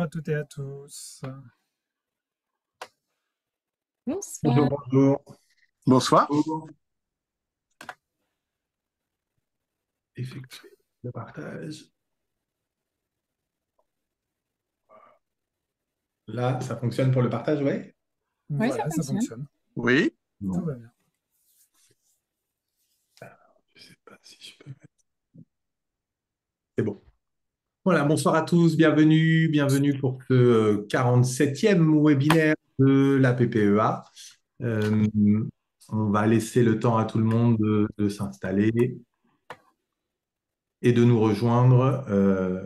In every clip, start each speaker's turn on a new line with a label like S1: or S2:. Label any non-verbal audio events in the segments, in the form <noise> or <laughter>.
S1: à toutes et à tous.
S2: Bonsoir. Bonsoir.
S1: Effectuer le partage.
S3: Là, ça fonctionne pour le partage, ouais
S1: Oui, ça, fonctionne.
S3: Oui. Tout
S1: va bien. je
S3: sais pas si je peux mettre. C'est bon. Voilà, bonsoir à tous, bienvenue, bienvenue pour ce 47e euh, webinaire de la PPEA. Euh, on va laisser le temps à tout le monde de, s'installer et de nous rejoindre euh,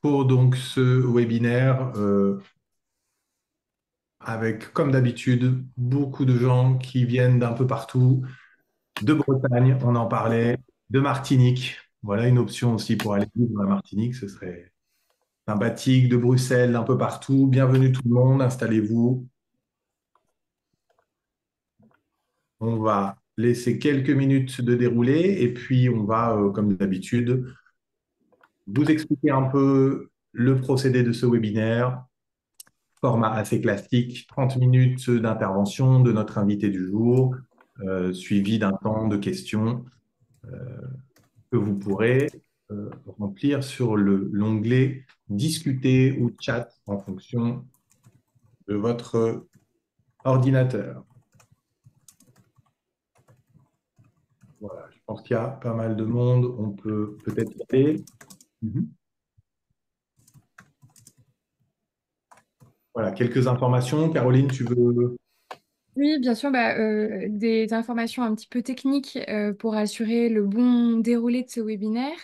S3: pour donc ce webinaire avec, comme d'habitude, beaucoup de gens qui viennent d'un peu partout, de Bretagne, on en parlait, de Martinique, voilà une option aussi pour aller vivre la Martinique, ce serait sympathique, de Bruxelles, un peu partout. Bienvenue tout le monde, installez-vous. On va laisser quelques minutes de dérouler et puis on va, euh, comme d'habitude, vous expliquer un peu le procédé de ce webinaire. Format assez classique, 30 minutes d'intervention de notre invité du jour, euh, suivi d'un temps de questions. Euh, que vous pourrez euh, remplir sur l'onglet discuter ou chat en fonction de votre ordinateur. Voilà, je pense qu'il y a pas mal de monde, on peut peut-être aller. Mhm. Voilà, quelques informations. Caroline, tu veux
S4: oui, bien sûr, bah, euh, des informations un petit peu techniques euh, pour assurer le bon déroulé de ce webinaire.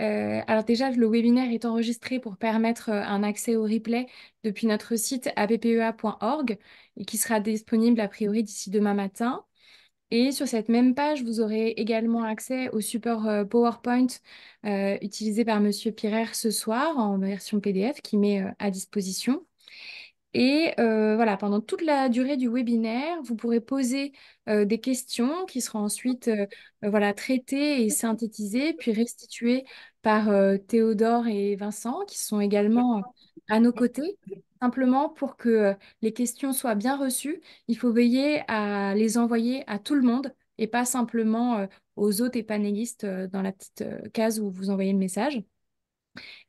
S4: Euh, alors déjà, le webinaire est enregistré pour permettre un accès au replay depuis notre site appea.org et qui sera disponible a priori d'ici demain matin. Et sur cette même page, vous aurez également accès au support PowerPoint utilisé par Monsieur Pirer ce soir en version PDF qui met à disposition. Et euh, voilà, pendant toute la durée du webinaire, vous pourrez poser euh, des questions qui seront ensuite euh, voilà, traitées et synthétisées, puis restituées par Théodore et Vincent, qui sont également à nos côtés. Simplement, pour que les questions soient bien reçues, il faut veiller à les envoyer à tout le monde et pas simplement aux autres et panélistes dans la petite case où vous envoyez le message.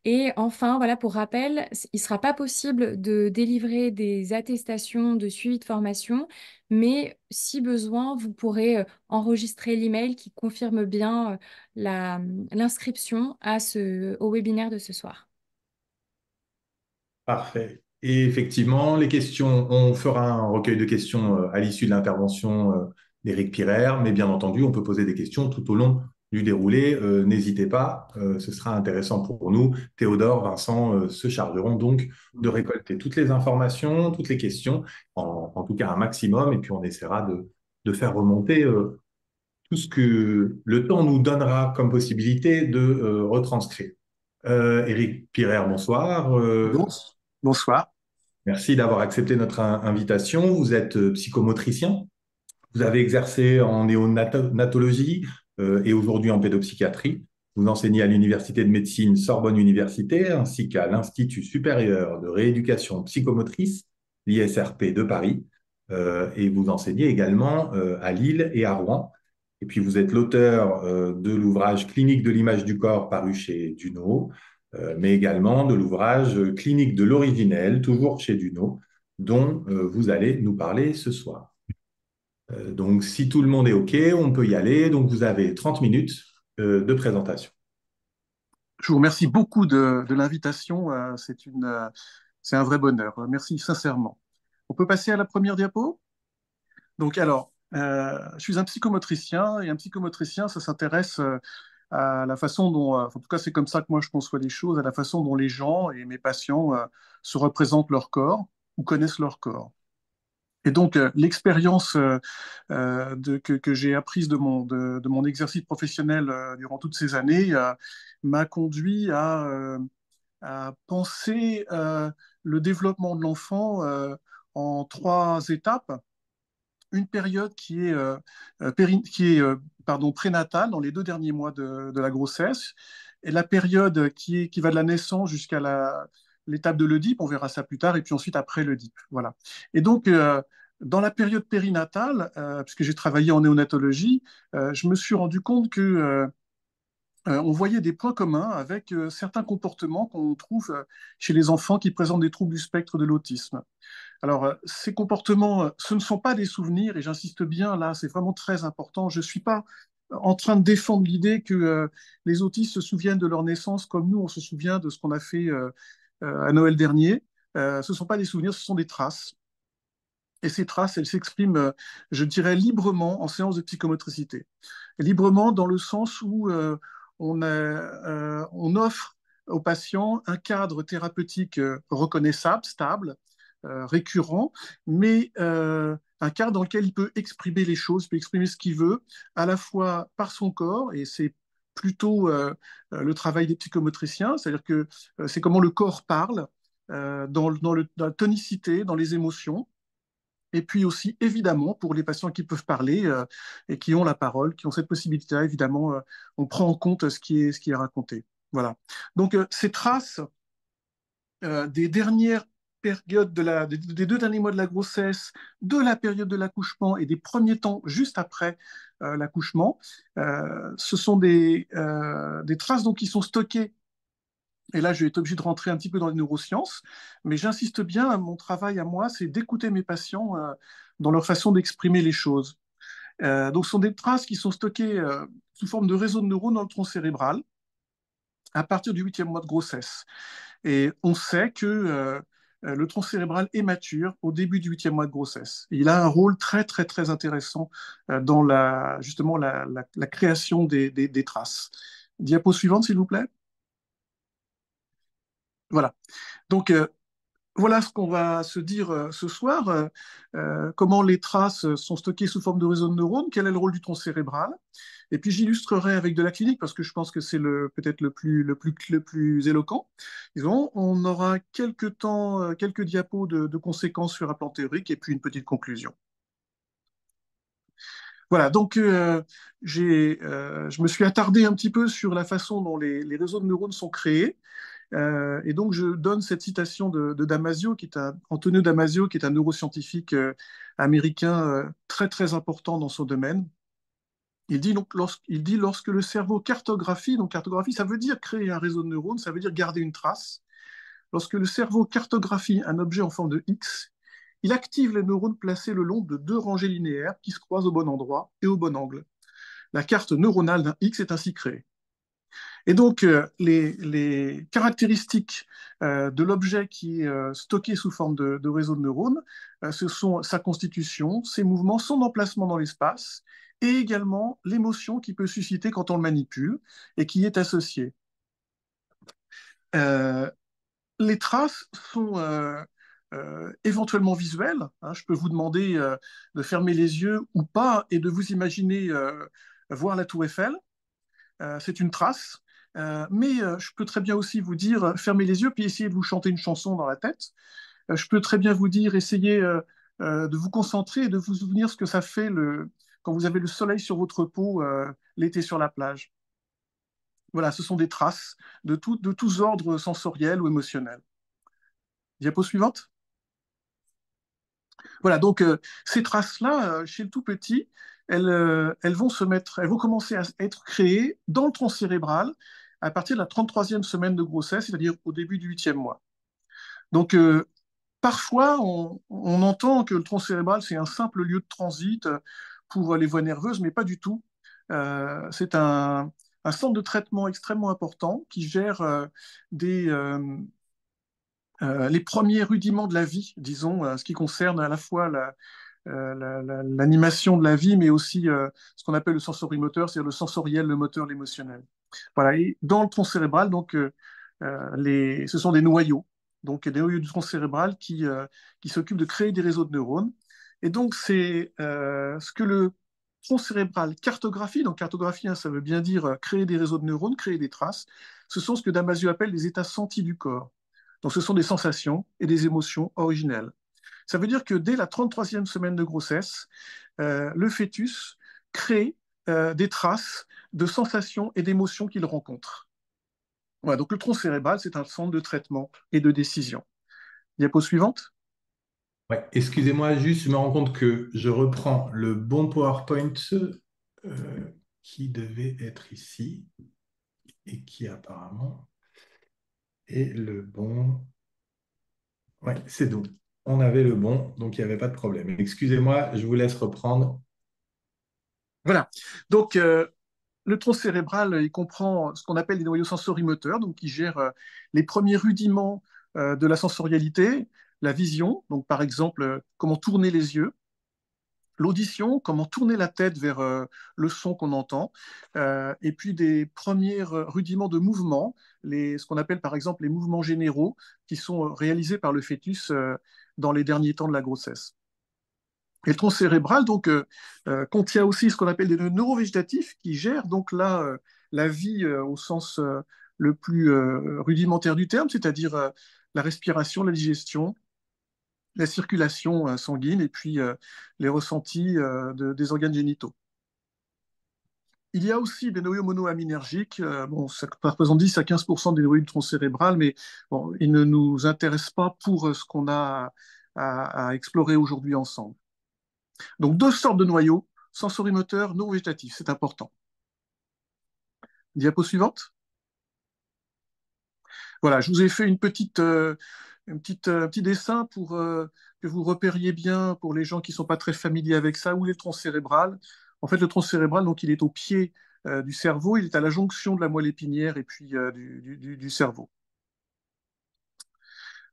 S4: Et enfin, voilà, pour rappel, il ne sera pas possible de délivrer des attestations de suivi de formation, mais si besoin, vous pourrez euh, enregistrer l'email qui confirme bien euh, hum, l'inscription au webinaire de ce soir.
S3: Parfait. Et effectivement, les questions, on fera un recueil de questions euh, à l'issue de l'intervention d'Éric Pirer, mais bien entendu, on peut poser des questions tout au long déroulé, euh, n'hésitez pas, euh, ce sera intéressant pour nous. Théodore, Vincent euh, se chargeront donc de récolter toutes les informations, toutes les questions, en, tout cas un maximum, et puis on essaiera de, de faire remonter tout ce que le temps nous donnera comme possibilité de retranscrire. eric pirer bonsoir. Bonsoir. Merci d'avoir accepté notre invitation. Vous êtes psychomotricien. Vous avez exercé en néonatologie, euh, et aujourd'hui en pédopsychiatrie. Vous enseignez à l'Université de médecine Sorbonne Université ainsi qu'à l'Institut supérieur de rééducation psychomotrice, l'ISRP de Paris, euh, et vous enseignez également euh, à Lille et à Rouen. Et puis vous êtes l'auteur de l'ouvrage Clinique de l'image du corps paru chez Duno, mais également de l'ouvrage Clinique de l'originel, toujours chez Duno, dont vous allez nous parler ce soir. Euh, donc, si tout le monde est OK, on peut y aller. Donc, vous avez 30 minutes euh, de présentation.
S2: Je vous remercie beaucoup de, l'invitation. Euh, c'est une, c'est un vrai bonheur. Merci sincèrement. On peut passer à la première diapo Donc, alors, je suis un psychomotricien et un psychomotricien, ça s'intéresse à la façon dont, en tout cas, c'est comme ça que moi je conçois les choses, à la façon dont les gens et mes patients se représentent leur corps ou connaissent leur corps. Et donc, euh, l'expérience euh, euh, que, j'ai apprise de mon, de, mon, exercice professionnel durant toutes ces années m'a conduit à, penser le développement de l'enfant en trois étapes. Une période qui est, qui est pardon, prénatale, dans les deux derniers mois de, la grossesse, et la période qui, qui va de la naissance jusqu'à la, l'étape de l'Oedipe, on verra ça plus tard, et puis ensuite après l'Oedipe. Voilà. Et donc, euh, dans la période périnatale, euh, puisque j'ai travaillé en néonatologie, euh, je me suis rendu compte que on voyait des points communs avec certains comportements qu'on trouve chez les enfants qui présentent des troubles du spectre de l'autisme. Alors, ces comportements, ce ne sont pas des souvenirs, et j'insiste bien là, c'est vraiment très important. Je ne suis pas en train de défendre l'idée que les autistes se souviennent de leur naissance comme nous, on se souvient de ce qu'on a fait euh, à Noël dernier. Euh, ce ne sont pas des souvenirs, ce sont des traces. Et ces traces, elles s'expriment, euh, je dirais, librement en séance de psychomotricité. Librement dans le sens où on, offre au patients un cadre thérapeutique reconnaissable, stable, récurrent, mais un cadre dans lequel il peut exprimer les choses, peut exprimer ce qu'il veut, à la fois par son corps, et c'est plutôt euh, euh, le travail des psychomotriciens, c'est-à-dire que euh, c'est comment le corps parle dans, la tonicité, dans les émotions. Et puis aussi, évidemment, pour les patients qui peuvent parler et qui ont la parole, qui ont cette possibilité évidemment, on prend en compte ce qui est, raconté. Voilà. Donc, ces traces des dernières période de la, des deux derniers mois de la grossesse, de la période de l'accouchement et des premiers temps juste après euh, l'accouchement. Euh, ce sont des, euh, des, traces donc, qui sont stockées. Et là, je vais être obligé de rentrer un petit peu dans les neurosciences, mais j'insiste bien, mon travail à moi, c'est d'écouter mes patients dans leur façon d'exprimer les choses. donc, ce sont des traces qui sont stockées sous forme de réseaux de neurones dans le tronc cérébral à partir du huitième mois de grossesse. Et on sait que euh, le tronc cérébral est mature au début du huitième mois de grossesse. il a un rôle très très très intéressant euh, dans la, justement la, création des, traces. Diapo suivante, s'il vous plaît. Voilà. Donc, euh, voilà ce qu'on va se dire euh, ce soir. Euh, euh, comment les traces sont stockées sous forme de réseaux de neurones Quel est le rôle du tronc cérébral Et puis j'illustrerai avec de la clinique parce que je pense que c'est le, peut-être le plus, le, plus, éloquent. Disons, on aura quelques temps, quelques diapos de, conséquences sur un plan théorique et puis une petite conclusion. Voilà, donc je me suis attardé un petit peu sur la façon dont les réseaux de neurones sont créés. Euh, et donc, je donne cette citation de, Damasio, qui est un, Damasio, qui est un neuroscientifique euh, américain euh, très, très important dans son domaine. Il dit, donc, lorsque, il dit lorsque le cerveau cartographie, donc cartographie, ça veut dire créer un réseau de neurones, ça veut dire garder une trace. Lorsque le cerveau cartographie un objet en forme de X, il active les neurones placés le long de deux rangées linéaires qui se croisent au bon endroit et au bon angle. La carte neuronale d'un X est ainsi créée. Et donc, euh, les, caractéristiques euh, de l'objet qui est euh, stocké sous forme de, réseau de neurones, ce sont sa constitution, ses mouvements, son emplacement dans l'espace, et également l'émotion qui peut susciter quand on le manipule et qui est associée. les traces sont éventuellement visuelles. Hein, je peux vous demander de fermer les yeux ou pas et de vous imaginer voir la tour Eiffel. Euh, c'est une trace. Euh, mais euh, je peux très bien aussi vous dire, fermez les yeux, puis essayez de vous chanter une chanson dans la tête. je peux très bien vous dire, essayez de vous concentrer et de vous souvenir ce que ça fait quand vous avez le soleil sur votre peau l'été sur la plage. Voilà, ce sont des traces de, tous ordres sensoriels ou émotionnels. Diapo suivante. Voilà, donc ces traces-là, chez le tout petit, euh, elles, vont se mettre, elles vont commencer à être créées dans le tronc cérébral à partir de la 33e semaine de grossesse, c'est-à-dire au début du 8e mois. Donc, euh, parfois, on, entend que le tronc cérébral, c'est un simple lieu de transit pour les voies nerveuses, mais pas du tout. Euh, c'est un, centre de traitement extrêmement important qui gère les premiers rudiments de la vie, disons, ce qui concerne à la fois la, euh, l'animation de la vie, mais aussi euh, ce qu'on appelle le sensorimoteur, c'est-à-dire le sensoriel, le moteur, l'émotionnel. Voilà. dans le tronc cérébral, donc, euh, ce sont des noyaux, donc des noyaux du tronc cérébral qui, s'occupent de créer des réseaux de neurones. Et donc, c'est ce que le tronc cérébral cartographie. Donc, cartographie, hein, ça veut bien dire créer des réseaux de neurones, créer des traces. Ce sont ce que Damasio appelle les états sentis du corps. Donc, ce sont des sensations et des émotions originelles. Ça veut dire que dès la 33e semaine de grossesse, euh, le fœtus crée euh, des traces de sensations et d'émotions qu'il rencontre. donc le tronc cérébral, c'est un centre de traitement et de décision. Diapo suivante.
S3: excusez-moi, juste, je me rends compte que je reprends le bon PowerPoint euh, qui devait être ici et qui apparemment est le bon. c'est donc on avait le bon, donc il n'y avait pas de problème. Excusez-moi, je vous laisse reprendre.
S2: Voilà. Donc, euh, le tronc cérébral, il comprend ce qu'on appelle les noyaux sensorimoteurs, donc qui gèrent euh, les premiers rudiments euh, de la sensorialité, la vision, donc par exemple, comment tourner les yeux, l'audition, comment tourner la tête vers le son qu'on entend, et puis des premiers rudiments de mouvement, les, ce qu'on appelle par exemple les mouvements généraux, qui sont réalisés par le fœtus dans les derniers temps de la grossesse. Et le tronc cérébral donc, euh, euh, contient aussi ce qu'on appelle des neurovégétatifs qui gèrent donc la, euh, la vie au sens le plus rudimentaire du terme, c'est-à-dire la respiration, la digestion, la circulation sanguine et puis les ressentis des organes génitaux. Il y a aussi des noyaux monoaminergiques. Euh, ça représente 10 à 15% des noyaux du tronc cérébral, mais ils ne nous intéressent pas pour euh, ce qu'on a à, explorer aujourd'hui ensemble. Donc, deux sortes de noyaux, sensorimoteurs, non végétatifs, c'est important. Diapo suivante. Voilà, je vous ai fait euh, un petit dessin pour que vous repériez bien pour les gens qui ne sont pas très familiers avec ça, ou les troncs tronc cérébral. En fait, le tronc cérébral, donc, il est au pied euh, du cerveau, il est à la jonction de la moelle épinière et puis euh, du, cerveau.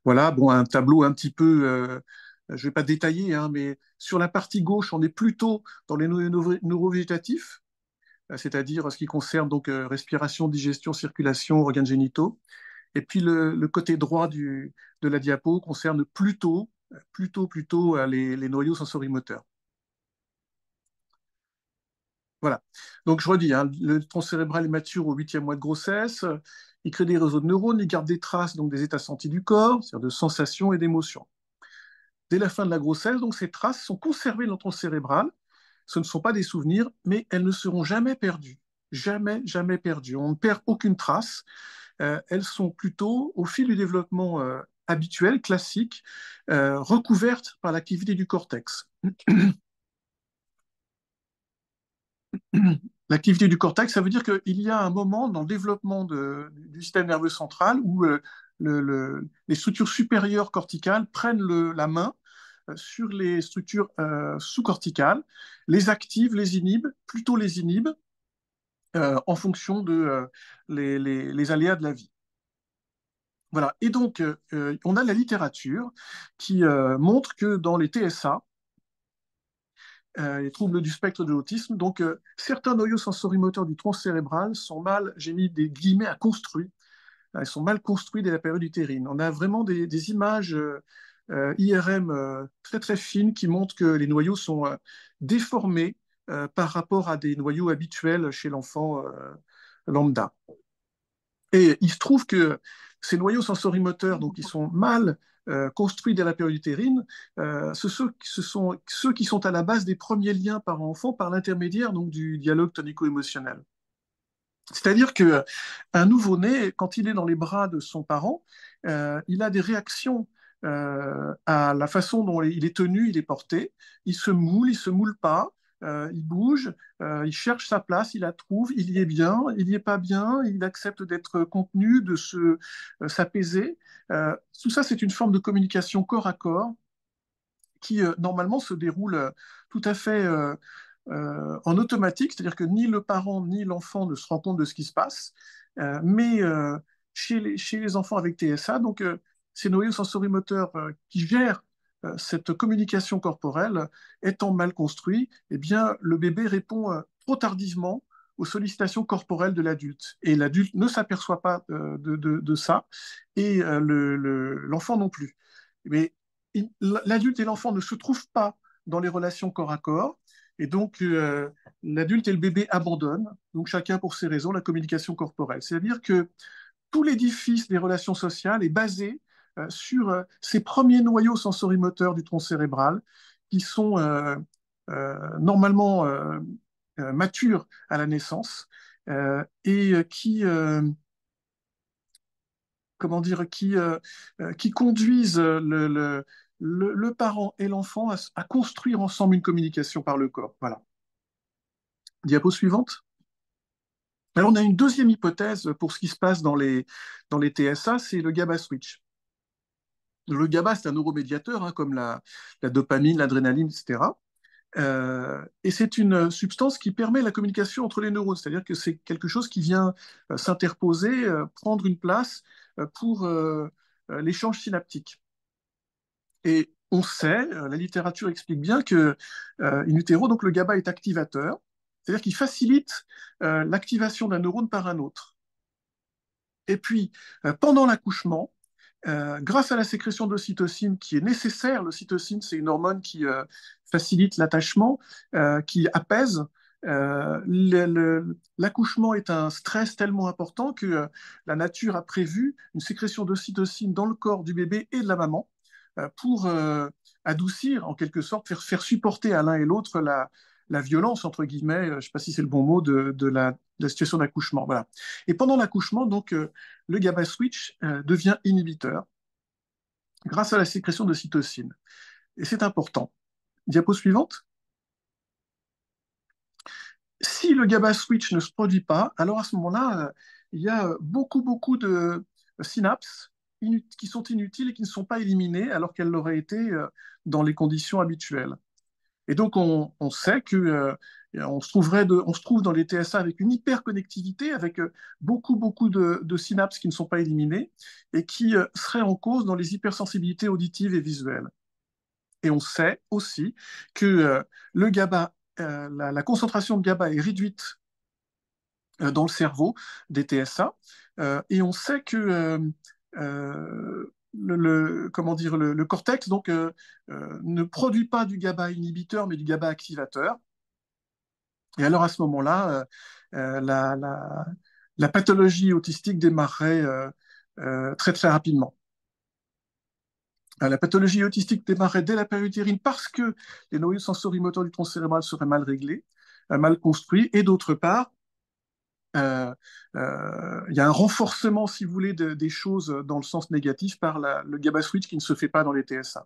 S2: Voilà, bon, un tableau un petit peu, euh, je ne vais pas détailler, hein, mais sur la partie gauche, on est plutôt dans les neurovégétatifs, c'est-à-dire ce qui concerne donc respiration, digestion, circulation, organes génitaux. Et puis le, côté droit de la diapo concerne plutôt, plutôt, plutôt les, les noyaux sensorimoteurs. Voilà. Donc je redis, hein, le tronc cérébral est mature au huitième mois de grossesse. Il crée des réseaux de neurones, il garde des traces donc des états sentis du corps, c'est-à-dire de sensations et d'émotions. Dès la fin de la grossesse, donc ces traces sont conservées dans le tronc cérébral. Ce ne sont pas des souvenirs, mais elles ne seront jamais perdues, jamais, jamais perdues. On ne perd aucune trace. Euh, elles sont plutôt, au fil du développement euh, habituel, classique, euh, recouvertes par l'activité du cortex. <clears throat> <clears throat> L'activité du cortex, ça veut dire qu'il y a un moment dans le développement du système nerveux central où euh, le, les structures supérieures corticales prennent la main euh, sur les structures euh, sous-corticales, les activent, les inhibent, plutôt les inhibent en fonction de les, aléas de la vie. Voilà. Et donc, on a la littérature qui montre que dans les TSA, euh, les troubles du spectre de l'autisme. Donc, euh, certains noyaux sensorimoteurs du tronc cérébral sont mal, j'ai mis des guillemets à ils sont mal construits dès la période utérine. On a vraiment des, images euh, IRM très très fines qui montrent que les noyaux sont déformés par rapport à des noyaux habituels chez l'enfant lambda. Et il se trouve que ces noyaux sensorimoteurs, donc, ils sont mal euh, construits dès la période utérine, euh, ce, sont ceux qui sont à la base des premiers liens parent-enfant par l'intermédiaire donc du dialogue tonico-émotionnel. C'est-à-dire qu'un euh, nouveau-né, quand il est dans les bras de son parent, il a des réactions à la façon dont il est tenu, il est porté, il se moule, il se moule pas, euh, il bouge, euh, il cherche sa place, il la trouve, il y est bien, il n'y est pas bien, il accepte d'être contenu, de se euh, s'apaiser. tout ça, c'est une forme de communication corps à corps qui normalement se déroule tout à fait en automatique, c'est-à-dire que ni le parent ni l'enfant ne se rend compte de ce qui se passe, mais chez les, chez, les, enfants avec TSA, donc c'est noyau sensorimoteur qui gère euh, cette communication corporelle étant mal construite, eh bien, le bébé répond euh, trop tardivement aux sollicitations corporelles de l'adulte. Et l'adulte ne s'aperçoit pas euh, de, ça, et l'enfant non plus. Mais l'adulte et l'enfant ne se trouvent pas dans les relations corps à corps, et donc l'adulte et le bébé abandonnent, donc chacun pour ses raisons, la communication corporelle. C'est-à-dire que tout l'édifice des relations sociales est basé euh, sur euh, ces premiers noyaux sensorimoteurs du tronc cérébral qui sont euh, normalement matures à la naissance et qui comment dire, qui, conduisent le, parent et l'enfant à, construire ensemble une communication par le corps. Voilà. Diapo suivante. Alors, on a une deuxième hypothèse pour ce qui se passe dans les, dans les TSA, c'est le GABA switch. Le GABA, c'est un neuromédiateur, hein, comme la, dopamine, l'adrénaline, etc. Euh, et c'est une substance qui permet la communication entre les neurones, c'est-à-dire que c'est quelque chose qui vient euh, s'interposer, euh, prendre une place pour l'échange synaptique. Et on sait, la littérature explique bien que in utero, donc le GABA est activateur, c'est-à-dire qu'il facilite l'activation d'un neurone par un autre. Et puis, pendant l'accouchement, euh, grâce à la sécrétion de d'ocytocine qui est nécessaire, l'ocytocine c'est une hormone qui euh, facilite l'attachement, euh, qui apaise. L'accouchement est un stress tellement important que la nature a prévu une sécrétion de d'ocytocine dans le corps du bébé et de la maman pour adoucir, en quelque sorte, faire, faire supporter à l'un et l'autre la, la violence, entre guillemets, euh, je ne sais pas si c'est le bon mot, de, la, situation d'accouchement. Voilà. Et pendant l'accouchement, donc, euh, le GABA switch euh, devient inhibiteur grâce à la sécrétion de cytocine. Et c'est important. Diapo suivante. Si le GABA switch ne se produit pas, alors à ce moment-là, il y a beaucoup, beaucoup de synapses qui sont inutiles et qui ne sont pas éliminées alors qu'elles l'auraient été dans les conditions habituelles. Et donc, on, sait que euh, on se, trouverait on se trouve dans les TSA avec une hyperconnectivité, avec euh, beaucoup, beaucoup de, synapses qui ne sont pas éliminées et qui euh, seraient en cause dans les hypersensibilités auditives et visuelles. Et on sait aussi que la, concentration de GABA est réduite dans le cerveau des TSA, et on sait que le, comment dire, le, cortex donc, euh, euh, ne produit pas du GABA inhibiteur, mais du GABA activateur. Et alors à ce moment-là, euh, la, pathologie autistique démarrait très très rapidement. La pathologie autistique démarrait dès la périutérine parce que les noyaux sensorimoteurs du tronc cérébral seraient mal réglés, mal construits, et d'autre part, euh, euh, il y a un renforcement, si vous voulez, des choses dans le sens négatif par le GABA switch qui ne se fait pas dans les TSA.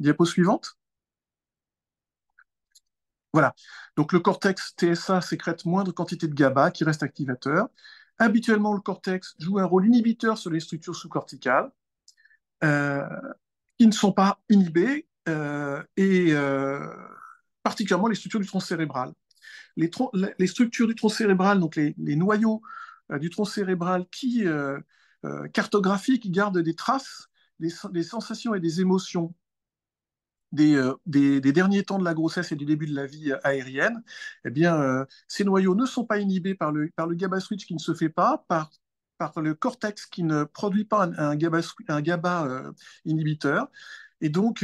S2: Diapo suivante. Voilà. Donc le cortex TSA sécrète moindre quantité de GABA qui reste activateur. Habituellement, le cortex joue un rôle inhibiteur sur les structures sous-corticales euh, qui ne sont pas inhibées et particulièrement les structures du tronc cérébral les, structures du tronc cérébral, donc les, noyaux euh, du tronc cérébral qui euh, euh, cartographient, qui gardent des traces des, sensations et des émotions des, derniers temps de la grossesse et du début de la vie aérienne, eh bien, ces noyaux ne sont pas inhibés par le, par GABA switch qui ne se fait pas, par, le cortex qui ne produit pas un, GABA, inhibiteur. Et donc,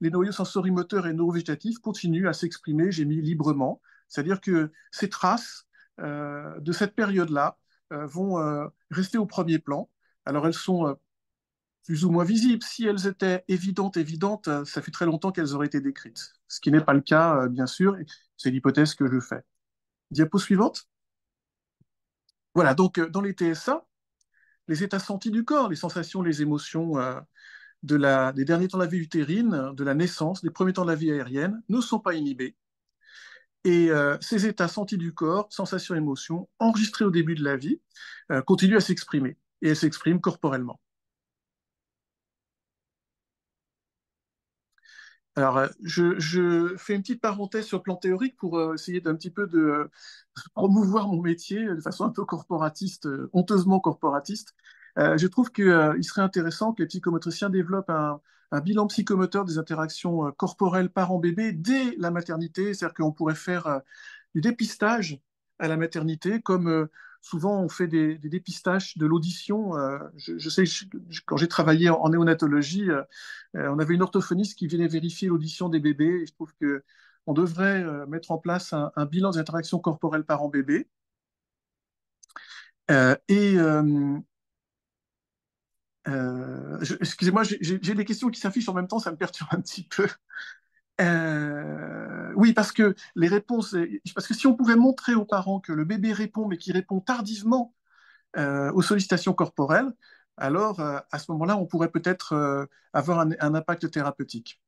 S2: les noyaux sensorimoteurs et neurovégétatifs continuent à s'exprimer, j'ai mis librement, c'est-à-dire que ces traces euh, de cette période-là euh, vont euh, rester au premier plan. Alors elles sont plus ou moins visibles. Si elles étaient évidentes, évidentes, ça fait très longtemps qu'elles auraient été décrites. Ce qui n'est pas le cas, bien sûr. C'est l'hypothèse que je fais. Diapo suivante. Voilà, donc dans les TSA, les états sentis du corps, les sensations, les émotions des derniers temps de la vie utérine, de la naissance, des premiers temps de la vie aérienne, ne sont pas inhibés et euh, ces états sentis du corps, sensations, émotions, enregistrés au début de la vie, euh, continuent à s'exprimer. Et elles s'expriment corporellement. Alors, euh, je, je, fais une petite parenthèse sur le plan théorique pour essayer d'un petit peu de promouvoir mon métier de façon un peu corporatiste, honteusement corporatiste. je trouve qu'il serait intéressant que les psychomotriciens développent un, un bilan psychomoteur des interactions euh, corporelles parent-bébé dès la maternité, c'est-à-dire qu'on pourrait faire euh, du dépistage à la maternité, comme euh, souvent on fait des, dépistages de l'audition. Je, sais, quand j'ai travaillé en, néonatologie, on avait une orthophoniste qui venait vérifier l'audition des bébés, et je trouve que on devrait mettre en place un, bilan des interactions corporelles parent-bébé. et, euh, excusez-moi, j'ai des questions qui s'affichent en même temps, ça me perturbe un petit peu. Euh, oui, parce que les réponses, parce que si on pouvait montrer aux parents que le bébé répond, mais qu'il répond tardivement euh, aux sollicitations corporelles, alors à ce moment-là, on pourrait peut-être avoir un, impact thérapeutique.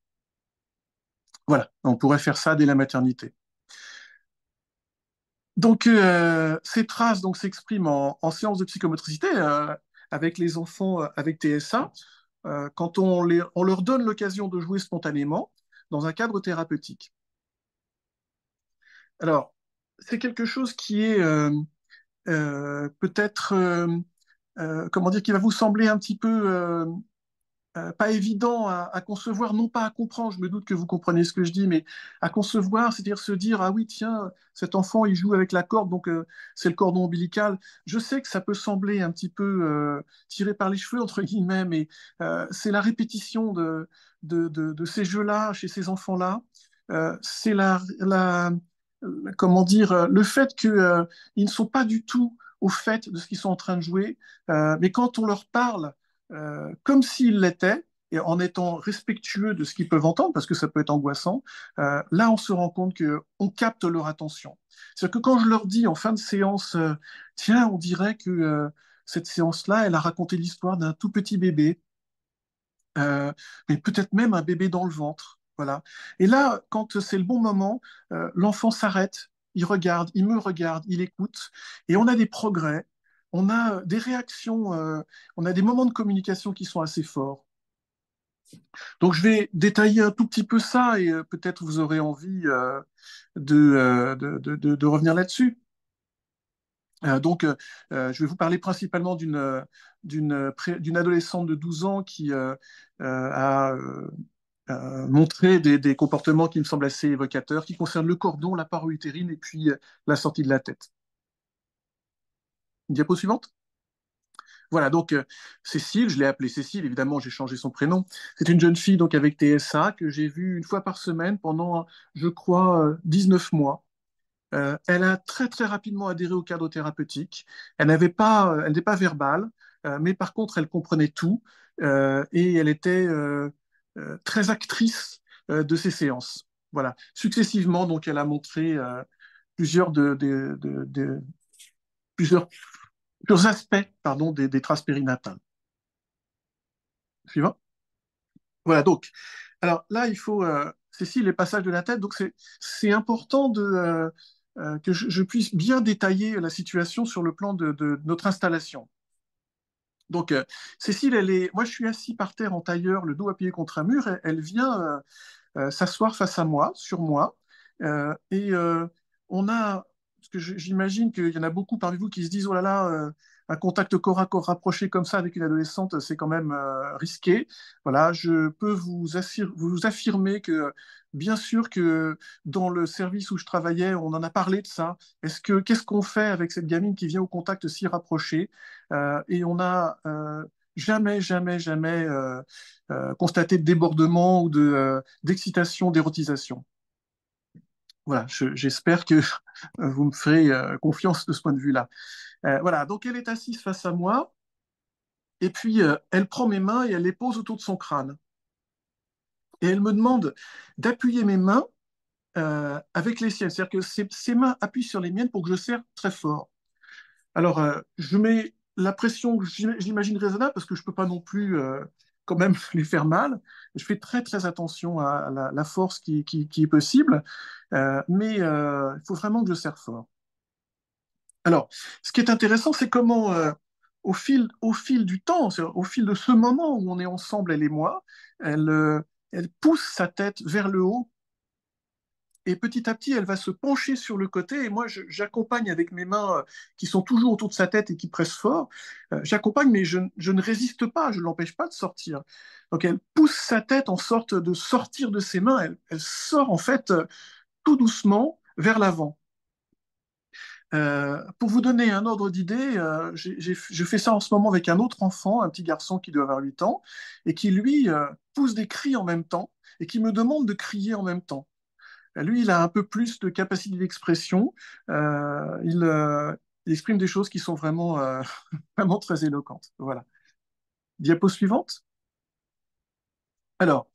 S2: Voilà, on pourrait faire ça dès la maternité. Donc, ces traces donc s'expriment en, en, séance de psychomotricité avec les enfants euh, avec TSA, euh, quand on, leur donne l'occasion de jouer spontanément dans un cadre thérapeutique. Alors, c'est quelque chose qui est euh, peut-être, comment dire, qui va vous sembler un petit peu euh, pas évident à, concevoir, non pas à comprendre, je me doute que vous comprenez ce que je dis, mais à concevoir, c'est-à-dire se dire, ah oui, tiens, cet enfant, il joue avec la corde, donc euh, c'est le cordon ombilical. Je sais que ça peut sembler un petit peu euh, tiré par les cheveux, entre guillemets, mais c'est la répétition de, ces jeux-là chez ces enfants-là. c'est la, comment dire, le fait qu'ils ne sont pas du tout au fait de ce qu'ils sont en train de jouer, mais quand on leur parle, euh, comme s'ils l'étaient, et en étant respectueux de ce qu'ils peuvent entendre, parce que ça peut être angoissant, euh, là, on se rend compte qu'on capte leur attention. C'est-à-dire que quand je leur dis en fin de séance, euh, tiens, on dirait que cette séance-là, elle a raconté l'histoire d'un tout petit bébé, mais peut-être même un bébé dans le ventre. Voilà. Et là, quand c'est le bon moment, l'enfant s'arrête, il regarde, il me regarde, il écoute, et on a des progrès, on a des réactions, euh, on a des moments de communication qui sont assez forts. Donc je vais détailler un tout petit peu ça et euh, peut-être vous aurez envie euh, de, de, revenir là-dessus. donc je vais vous parler principalement d'une, adolescente de 12 ans qui a montré des, des, comportements qui me semblent assez évocateurs, qui concernent le cordon, la paroi utérine et puis la sortie de la tête. Diapo suivante. Voilà, donc euh, Cécile, je l'ai appelée Cécile, évidemment j'ai changé son prénom. C'est une jeune fille donc avec TSA que j'ai vue une fois par semaine pendant, je crois, 19 euh, mois. Euh, elle a très très rapidement adhéré au cadre thérapeutique. Elle n'avait pas, elle n'était pas verbale, mais par contre elle comprenait tout et elle était très actrice de ses séances. Voilà, successivement donc elle a montré plusieurs de plusieurs plusieurs aspects pardon, des, traces périnatales. Suivant. Voilà, donc, alors là, il faut, euh, Cécile, les passages de la tête, donc c'est important de, euh, euh, que je, puisse bien détailler la situation sur le plan de, notre installation. Donc, Cécile, elle est, moi je suis assis par terre en tailleur, le dos appuyé contre un mur, elle vient s'asseoir face à moi, sur moi, et on a parce que j'imagine qu'il y en a beaucoup parmi vous qui se disent Oh là là, euh, un contact corps à corps rapproché comme ça avec une adolescente, euh, c'est quand même euh, risqué. Voilà, je peux vous, affirmer que Bien sûr que dans le service où je travaillais, on en a parlé de ça. est qu'est-ce qu'on fait avec cette gamine qui vient au contact si rapproché Et on a jamais, jamais, jamais constaté de débordement ou d'excitation, d'érotisation voilà, j'espère que <laughs> euh, vous me ferez euh, confiance de ce point de vue-là. Euh, voilà, donc elle est assise face à moi, et puis elle prend mes mains et elle les pose autour de son crâne. Et elle me demande d'appuyer mes mains avec les siennes, c'est-à-dire que ses, mains appuient sur les miennes pour que je serre très fort. Alors, je mets la pression que j'imagine raisonnable, parce que je ne peux pas non plus quand même <laughs> lui faire mal. Je fais très très attention à la, force qui, est possible, euh, mais euh, il faut vraiment que je serre fort. Alors, ce qui est intéressant, c'est comment, euh, au, fil, au fil du temps, au fil de ce moment où on est ensemble, elle et moi, elle, elle pousse sa tête vers le haut et petit à petit, elle va se pencher sur le côté, et moi, j'accompagne avec mes mains euh, qui sont toujours autour de sa tête et qui pressent fort, euh, j'accompagne, mais je, ne résiste pas, je ne l'empêche pas de sortir. Donc, elle pousse sa tête en sorte de sortir de ses mains, elle, sort en fait euh, tout doucement vers l'avant. pour vous donner un ordre d'idée, je fais ça en ce moment avec un autre enfant, un petit garçon qui doit avoir 8 ans, et qui lui pousse des cris en même temps, et qui me demande de crier en même temps. Bah, lui, il a un peu plus de capacité d'expression. Euh, euh, il, exprime des choses qui sont vraiment, euh, <laughs> vraiment très éloquentes. Voilà. Diapo suivante. Alors,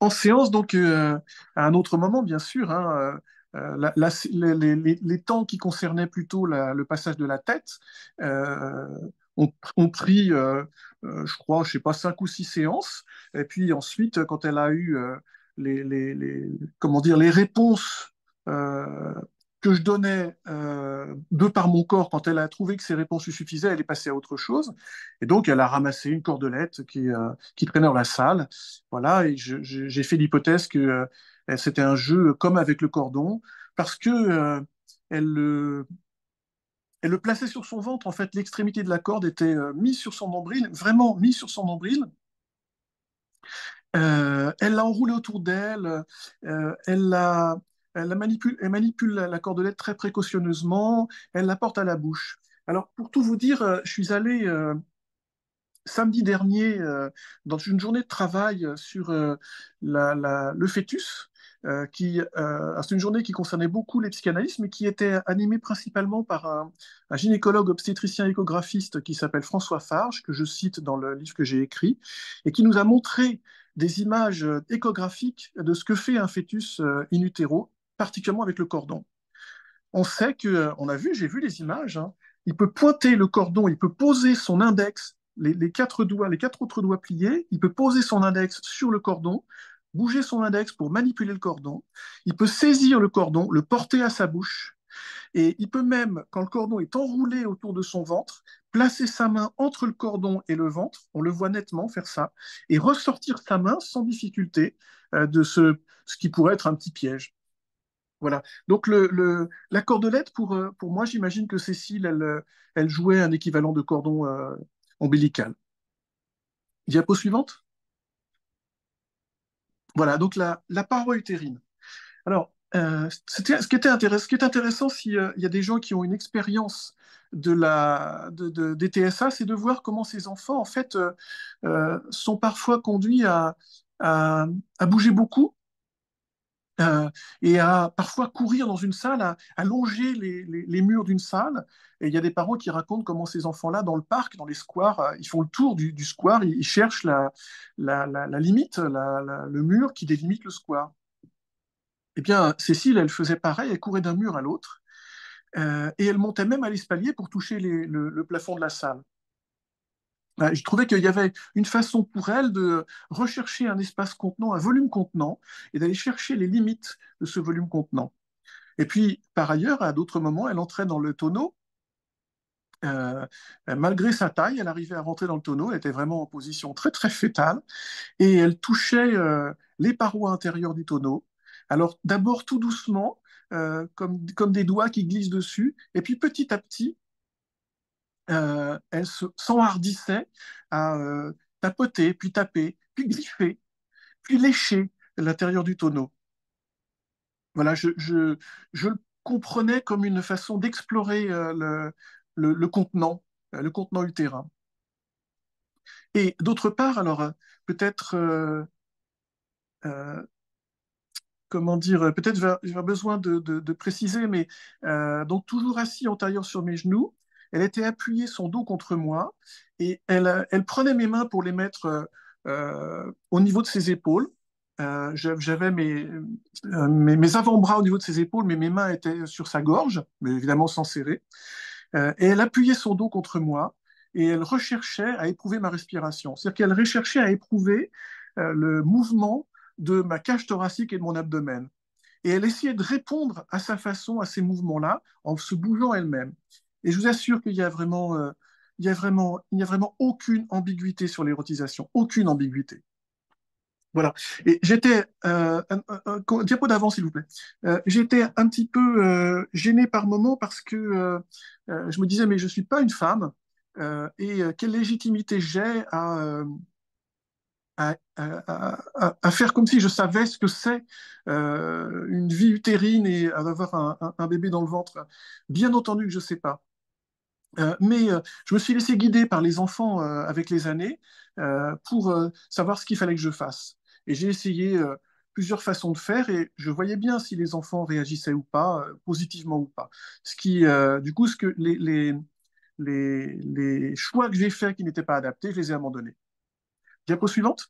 S2: en séance, donc, à un autre moment, bien sûr, hein, les, temps qui concernaient plutôt le passage de la tête, ont, pris, je crois, je sais pas, cinq ou six séances. Et puis ensuite, quand elle a eu les, comment dire, les réponses euh, que je donnais euh, de par mon corps, quand elle a trouvé que ces réponses lui suffisaient, elle est passée à autre chose. Et donc, elle a ramassé une cordelette qui, euh, qui traînait dans la salle. Voilà, et j'ai fait l'hypothèse que c'était un jeu comme avec le cordon, parce que elle elle le plaçait sur son ventre. En fait, l'extrémité de la corde était mise sur son nombril, vraiment mise sur son nombril. Euh, elle l'a enroulé autour d'elle, euh, elle la, manipule, la cordelette très précautionneusement, elle la porte à la bouche. Alors pour tout vous dire, euh, je suis allé samedi dernier dans une journée de travail sur le fœtus. qui, c'est une journée qui concernait beaucoup les psychanalystes, mais qui était animée principalement par un, un gynécologue obstétricien échographiste qui s'appelle François Farge, que je cite dans le livre que j'ai écrit, et qui nous a montré des images euh, échographiques de ce que fait un fœtus euh, in utero, particulièrement avec le cordon. On sait que, euh, on a vu, j'ai vu les images, hein. il peut pointer le cordon, il peut poser son index, les, quatre doigts, les quatre autres doigts pliés, il peut poser son index sur le cordon, bouger son index pour manipuler le cordon, il peut saisir le cordon, le porter à sa bouche, et il peut même, quand le cordon est enroulé autour de son ventre, placer sa main entre le cordon et le ventre, on le voit nettement faire ça, et ressortir sa main sans difficulté euh, de ce, qui pourrait être un petit piège. Voilà. Donc la cordelette, pour, euh, pour moi, j'imagine que Cécile, elle, euh, elle, jouait un équivalent de cordon ombilical. Diapo suivante. Voilà, donc la, la paroi utérine. Alors, euh, ce, qui était intéressant, qui est intéressant s'il euh, y a des gens qui ont une expérience de la, des TSA, c'est de voir comment ces enfants, en fait, euh, sont parfois conduits à, bouger beaucoup et à parfois courir dans une salle, à, longer les, murs d'une salle. Et il y a des parents qui racontent comment ces enfants-là, dans le parc, dans les squares, ils font le tour du, square, ils, cherchent la limite, le mur qui délimite le square. Eh bien, Cécile, elle faisait pareil, elle courait d'un mur à l'autre, euh, et elle montait même à l'espalier pour toucher le, plafond de la salle. Bah, je trouvais qu'il y avait une façon pour elle de rechercher un espace contenant, un volume contenant, et d'aller chercher les limites de ce volume contenant. Et puis, par ailleurs, à d'autres moments, elle entrait dans le tonneau. Euh, malgré sa taille, elle arrivait à rentrer dans le tonneau, elle était vraiment en position très très fétale, et elle touchait euh, les parois intérieures du tonneau, alors d'abord tout doucement, euh, comme, comme, des doigts qui glissent dessus, et puis petit à petit, euh, elle s'enhardissait à euh, tapoter, puis taper, puis griffer, puis lécher l'intérieur du tonneau. Voilà, je, je, le comprenais comme une façon d'explorer euh, le, le, le, contenant, le contenant utérin. Et d'autre part, alors peut-être comment dire, euh, peut-être j'ai besoin de, de, préciser, mais euh, donc toujours assis en tailleur sur mes genoux, elle était appuyée son dos contre moi et elle, euh, prenait mes mains pour les mettre au niveau de ses épaules. J'avais mes, avant-bras au niveau de ses épaules, mais mes mains étaient sur sa gorge, mais évidemment sans serrer. et elle appuyait son dos contre moi et elle recherchait à éprouver ma respiration. C'est-à-dire qu'elle recherchait à éprouver le mouvement de ma cage thoracique et de mon abdomen. Et elle essayait de répondre à sa façon à ces mouvements-là en se bougeant elle-même. Et je vous assure qu'il y a vraiment, euh, il y a vraiment, il n'y a vraiment aucune ambiguïté sur l'érotisation, aucune ambiguïté. Voilà. Et j'étais, euh, diapo d'avant s'il vous plaît. Euh, j'étais un petit peu euh, gêné par moment parce que je me disais mais je suis pas une femme et quelle légitimité j'ai à à, faire comme si je savais ce que c'est euh, une vie utérine et avoir un, bébé dans le ventre. Bien entendu que je ne sais pas. Euh, mais euh, je me suis laissé guider par les enfants avec les années pour savoir ce qu'il fallait que je fasse. Et j'ai essayé plusieurs façons de faire et je voyais bien si les enfants réagissaient ou pas, positivement ou pas. Ce qui, du coup, ce que les choix que j'ai faits qui n'étaient pas adaptés, je les ai abandonnés. Diapo suivante.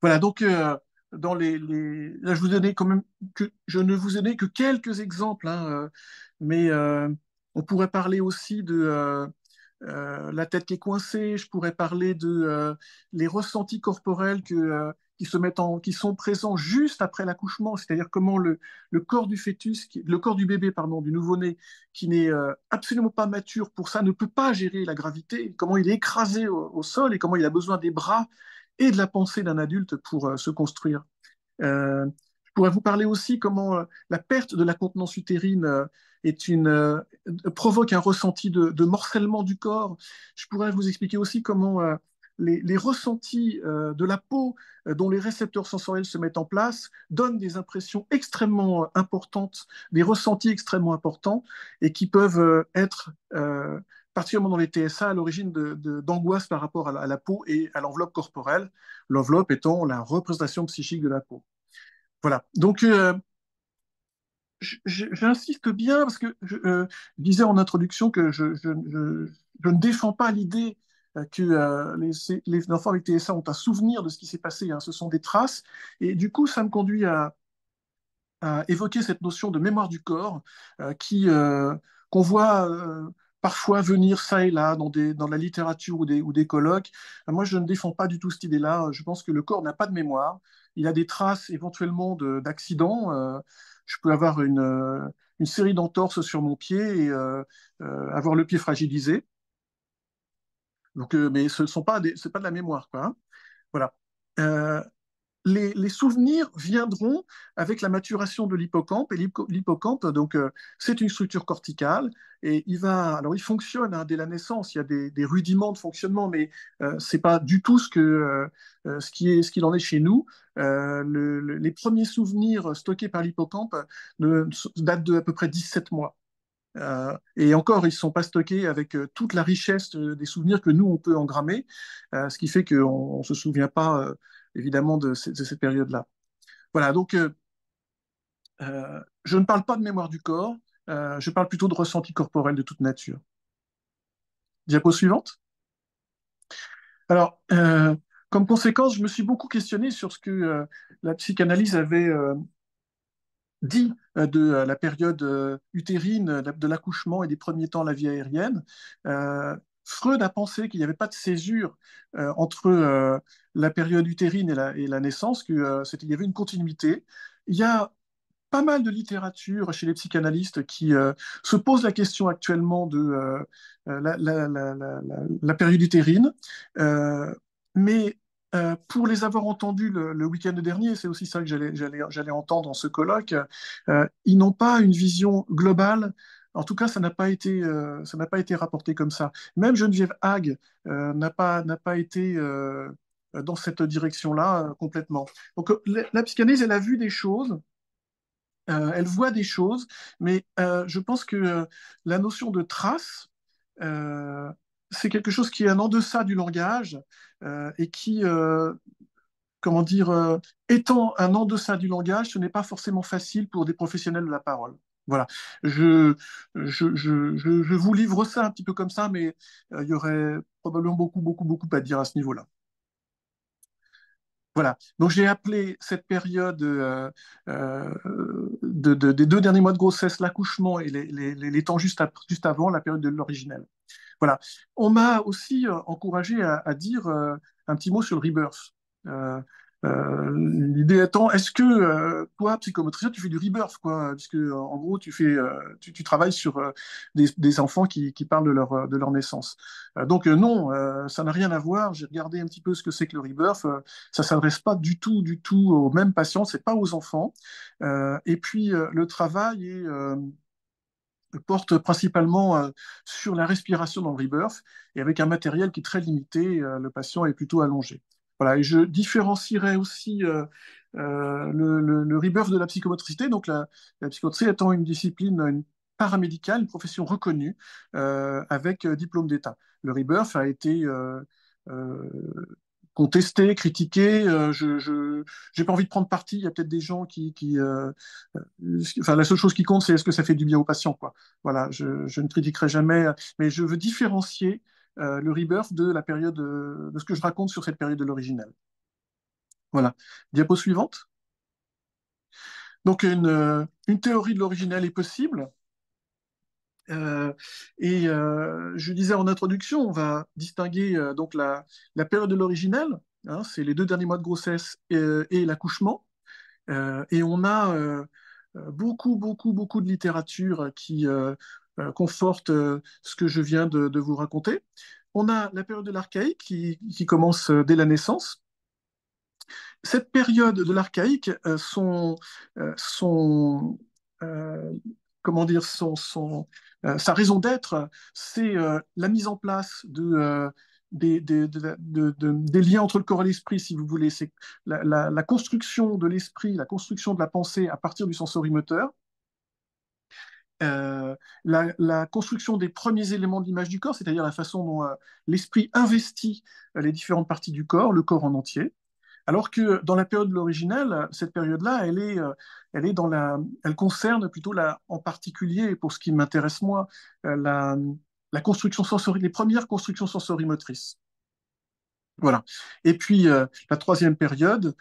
S2: Voilà, donc euh, dans les, je vous donnais quand même que je ne vous ai que quelques exemples, hein, euh, mais euh, on pourrait parler aussi de la tête qui est coincée, je pourrais parler de les ressentis corporels que, qui se mettent en, qui sont présents juste après l'accouchement, c'est-à-dire comment le, le, corps du fœtus, le corps du bébé, pardon, du nouveau-né, qui n'est euh, absolument pas mature pour ça, ne peut pas gérer la gravité, comment il est écrasé au, sol et comment il a besoin des bras et de la pensée d'un adulte pour euh, se construire. Euh, je pourrais vous parler aussi comment la perte de la contenance utérine est une, provoque un ressenti de, de, morcellement du corps. Je pourrais vous expliquer aussi comment les, ressentis euh, de la peau euh, dont les récepteurs sensoriels se mettent en place donnent des impressions extrêmement euh, importantes, des ressentis extrêmement importants et qui peuvent être, particulièrement dans les TSA, à l'origine d'angoisse par rapport à la, peau et à l'enveloppe corporelle, l'enveloppe étant la représentation psychique de la peau. Voilà. Donc, j'insiste bien parce que je, disais en introduction que je ne défends pas l'idée euh, que euh, les, les, enfants avec TSA ont un souvenir de ce qui s'est passé, hein. ce sont des traces. Et du coup, ça me conduit à, évoquer cette notion de mémoire du corps euh, qui qu'on voit parfois venir ça et là dans, des, dans la littérature ou des, ou des colloques. moi, je ne défends pas du tout cette idée-là. Je pense que le corps n'a pas de mémoire. Il a des traces éventuellement d'accidents. je peux avoir une, une série d'entorses sur mon pied et avoir le pied fragilisé. Donc, euh, mais ce ne sont pas c'est pas de la mémoire, quoi. Hein. Voilà. Euh, les, souvenirs viendront avec la maturation de l'hippocampe. Et l'hippocampe, donc, euh, c'est une structure corticale. Et il va, alors, il fonctionne hein, dès la naissance. Il y a des, rudiments de fonctionnement, mais ce c'est pas du tout ce que ce qui est ce qu'il en est chez nous. les premiers souvenirs stockés par l'hippocampe datent de à peu près 17 mois. Euh, et encore, ils ne sont pas stockés avec euh, toute la richesse euh, des souvenirs que nous, on peut engrammer, ce qui fait qu'on ne se souvient pas, évidemment, de, de cette période-là. Voilà, donc, je ne parle pas de mémoire du corps, je parle plutôt de ressenti corporel de toute nature. Diapo suivante. Alors, comme conséquence, je me suis beaucoup questionné sur ce que la psychanalyse avait dit hein, de euh, la période euh, utérine, euh, de l'accouchement et des premiers temps de la vie aérienne. Freud a pensé qu'il n'y avait pas de césure entre la période utérine et la, et la naissance, qu'il y avait une continuité. Il y a pas mal de littérature chez les psychanalystes qui se pose la question actuellement de la, la, période utérine, mais euh, pour les avoir entendus le, week-end dernier, c'est aussi ça que j'allais entendre en ce colloque, euh, ils n'ont pas une vision globale. En tout cas, ça n'a pas été, euh, ça n'a pas été rapporté comme ça. Même Geneviève Hague n'a pas, n'a pas été dans cette direction-là complètement. Donc, la, psychanalyse, elle a vu des choses. elle voit des choses, mais je pense que la notion de trace, c'est quelque chose qui est un en deçà du langage euh, et qui, euh, comment dire, euh, étant un en deçà du langage, ce n'est pas forcément facile pour des professionnels de la parole. Voilà, je, je, vous livre ça un petit peu comme ça, mais il y aurait probablement beaucoup, beaucoup, beaucoup à dire à ce niveau-là. Voilà, donc j'ai appelé cette période des deux derniers mois de grossesse l'accouchement et les, temps juste, juste avant la période de l'originelle. Voilà. On m'a aussi euh, encouragé à, dire euh, un petit mot sur le rebirth. Euh, l'idée étant, est-ce que toi, psychomotricien, tu fais du rebirth, quoi, puisque en gros, tu fais, tu, travailles sur des, enfants qui, parlent de leur de leur naissance. donc non, ça n'a rien à voir. J'ai regardé un petit peu ce que c'est que le rebirth. ça s'adresse pas du tout, du tout aux mêmes patients. C'est pas aux enfants. et puis le travail est porte principalement euh, sur la respiration dans le rebirth et avec un matériel qui est très limité, euh, le patient est plutôt allongé. Voilà, et je différencierai aussi euh, le, rebirth de la psychomotricité. Donc, la, psychomotricité étant une discipline paramédicale, une profession reconnue avec diplôme d'État. Le rebirth a été contester, critiquer. Euh, je n'ai pas envie de prendre parti. Il y a peut-être des gens qui, qui euh, euh, enfin, la seule chose qui compte, c'est est-ce que ça fait du bien aux patients, quoi. Voilà, je, je ne critiquerai jamais, mais je veux différencier le rebirth de la période de ce que je raconte sur cette période de l'original. Voilà. Diapo suivante. Donc une, une théorie de l'original est possible. Euh, et euh, je disais en introduction, on va distinguer euh, donc la, la, période de l'original, hein, c'est les deux derniers mois de grossesse et, l'accouchement. et on a beaucoup, beaucoup, beaucoup de littérature qui conforte ce que je viens de, vous raconter. On a la période de l'archaïque qui, commence dès la naissance. Cette période de l'archaïque, son, son comment dire, son, euh, sa raison d'être, c'est euh, la mise en place euh, de, des, liens entre le corps et l'esprit, si vous voulez. C'est la, construction de l'esprit, la construction de la pensée à partir du sensorimoteur. la, construction des premiers éléments de l'image du corps, c'est-à-dire la façon dont l'esprit investit les différentes parties du corps, le corps en entier, alors que dans la période de l'original, cette période-là, elle est, euh, elle est dans la, elle concerne plutôt la, en particulier, pour ce qui m'intéresse moi, euh, la, construction sensorielle, les premières constructions sensorimotrices. Voilà. Et puis euh, la troisième période,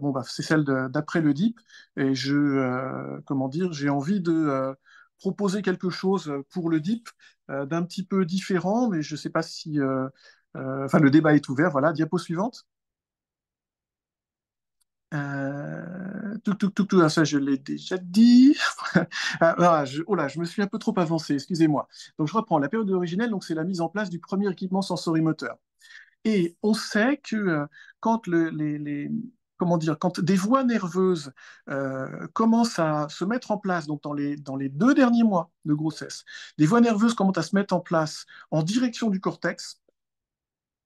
S2: bon bah, c'est celle d'après le DIP. Et je, comment dire, j'ai envie de proposer quelque chose pour le DIP d'un petit peu différent, mais je ne sais pas si. enfin, le débat est ouvert. Voilà, diapo suivante. Euh, tout, tout, tout, tout, ça je l'ai déjà dit. <laughs> Ah, ah, je, oh là, je me suis un peu trop avancé, excusez-moi. Donc je reprends. La période originelle, donc c'est la mise en place du premier équipement sensorimoteur. Et on sait que euh, quand les, comment dire, quand des voies nerveuses euh, commencent à se mettre en place, donc dans les, dans les deux derniers mois de grossesse, des voies nerveuses commencent à se mettre en place en direction du cortex,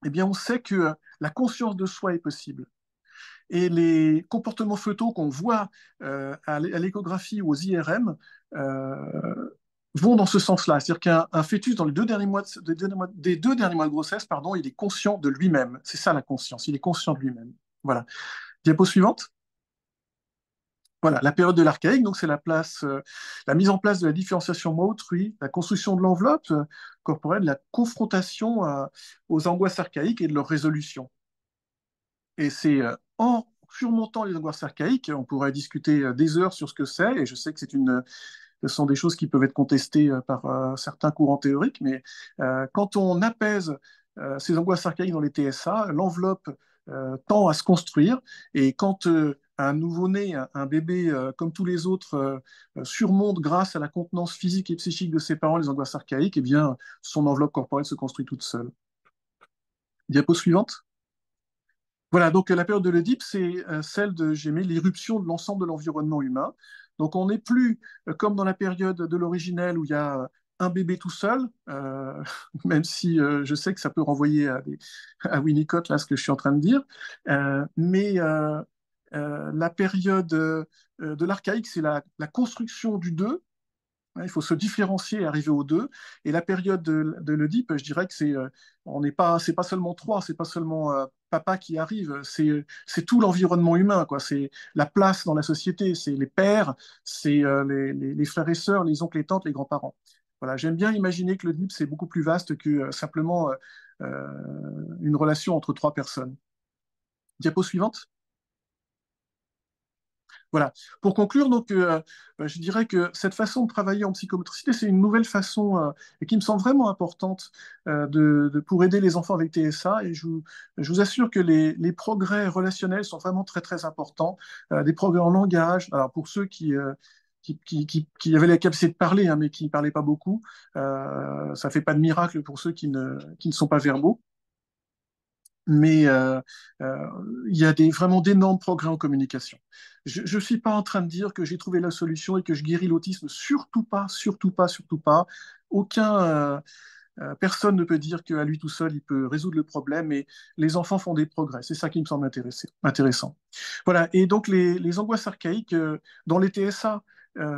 S2: eh bien on sait que la conscience de soi est possible. Et les comportements photos qu'on voit euh, à l'échographie ou aux IRM euh, vont dans ce sens-là. C'est-à-dire qu'un fœtus, dans les deux derniers mois de, des, deux, derniers mois de grossesse, pardon, il est conscient de lui-même. C'est ça la conscience, il est conscient de lui-même. Voilà. Diapo suivante. Voilà, la période de l'archaïque, donc c'est la place, euh, la mise en place de la différenciation moi-autrui, la construction de l'enveloppe corporelle, la confrontation aux angoisses archaïques et de leur résolution. Et c'est euh, en surmontant les angoisses archaïques, on pourrait discuter euh, des heures sur ce que c'est, et je sais que c'est une, ce sont des choses qui peuvent être contestées euh, par certains courants théoriques, mais quand on apaise ces angoisses archaïques dans les TSA, l'enveloppe tend à se construire, et quand un nouveau-né, un, bébé comme tous les autres, surmonte grâce à la contenance physique et psychique de ses parents les angoisses archaïques, et eh bien, son enveloppe corporelle se construit toute seule. Diapo suivante. Voilà, donc euh, la période de l'Oedipe, c'est euh, celle de, j'aimais, l'irruption de l'ensemble de l'environnement humain. Donc on n'est plus euh, comme dans la période de l'originel où il y a un bébé tout seul, <laughs> même si je sais que ça peut renvoyer à, Winnicott, là, ce que je suis en train de dire. mais la période de l'archaïque, c'est la, construction du deux. Il faut se différencier et arriver au deux. Et la période de, de l'Oedipe, je dirais que c'est on n'est pas, c'est pas seulement trois, c'est pas seulement papa qui arrive, c'est tout l'environnement humain, quoi. C'est la place dans la société, c'est les pères, c'est euh, les, frères et sœurs, les oncles les tantes, les grands-parents. Voilà, j'aime bien imaginer que le DNIP, c'est beaucoup plus vaste que euh, simplement euh, une relation entre trois personnes. Diapo suivante. Voilà. Pour conclure, donc, euh, euh, je dirais que cette façon de travailler en psychomotricité, c'est une nouvelle façon et euh, qui me semble vraiment importante pour aider les enfants avec TSA. Et je vous, assure que les, progrès relationnels sont vraiment très très importants. des progrès en langage. Alors pour ceux qui qui, avaient la capacité de parler, hein, mais qui ne parlaient pas beaucoup. ça ne fait pas de miracle pour ceux qui ne, qui ne sont pas verbaux mais euh, euh, il y a des, vraiment d'énormes progrès en communication. Je ne suis pas en train de dire que j'ai trouvé la solution et que je guéris l'autisme, surtout pas, surtout pas, surtout pas. Aucun, euh, personne ne peut dire qu'à lui tout seul, il peut résoudre le problème et les enfants font des progrès. C'est ça qui me semble intéressant. Voilà, et donc les, les angoisses archaïques dans les TSA,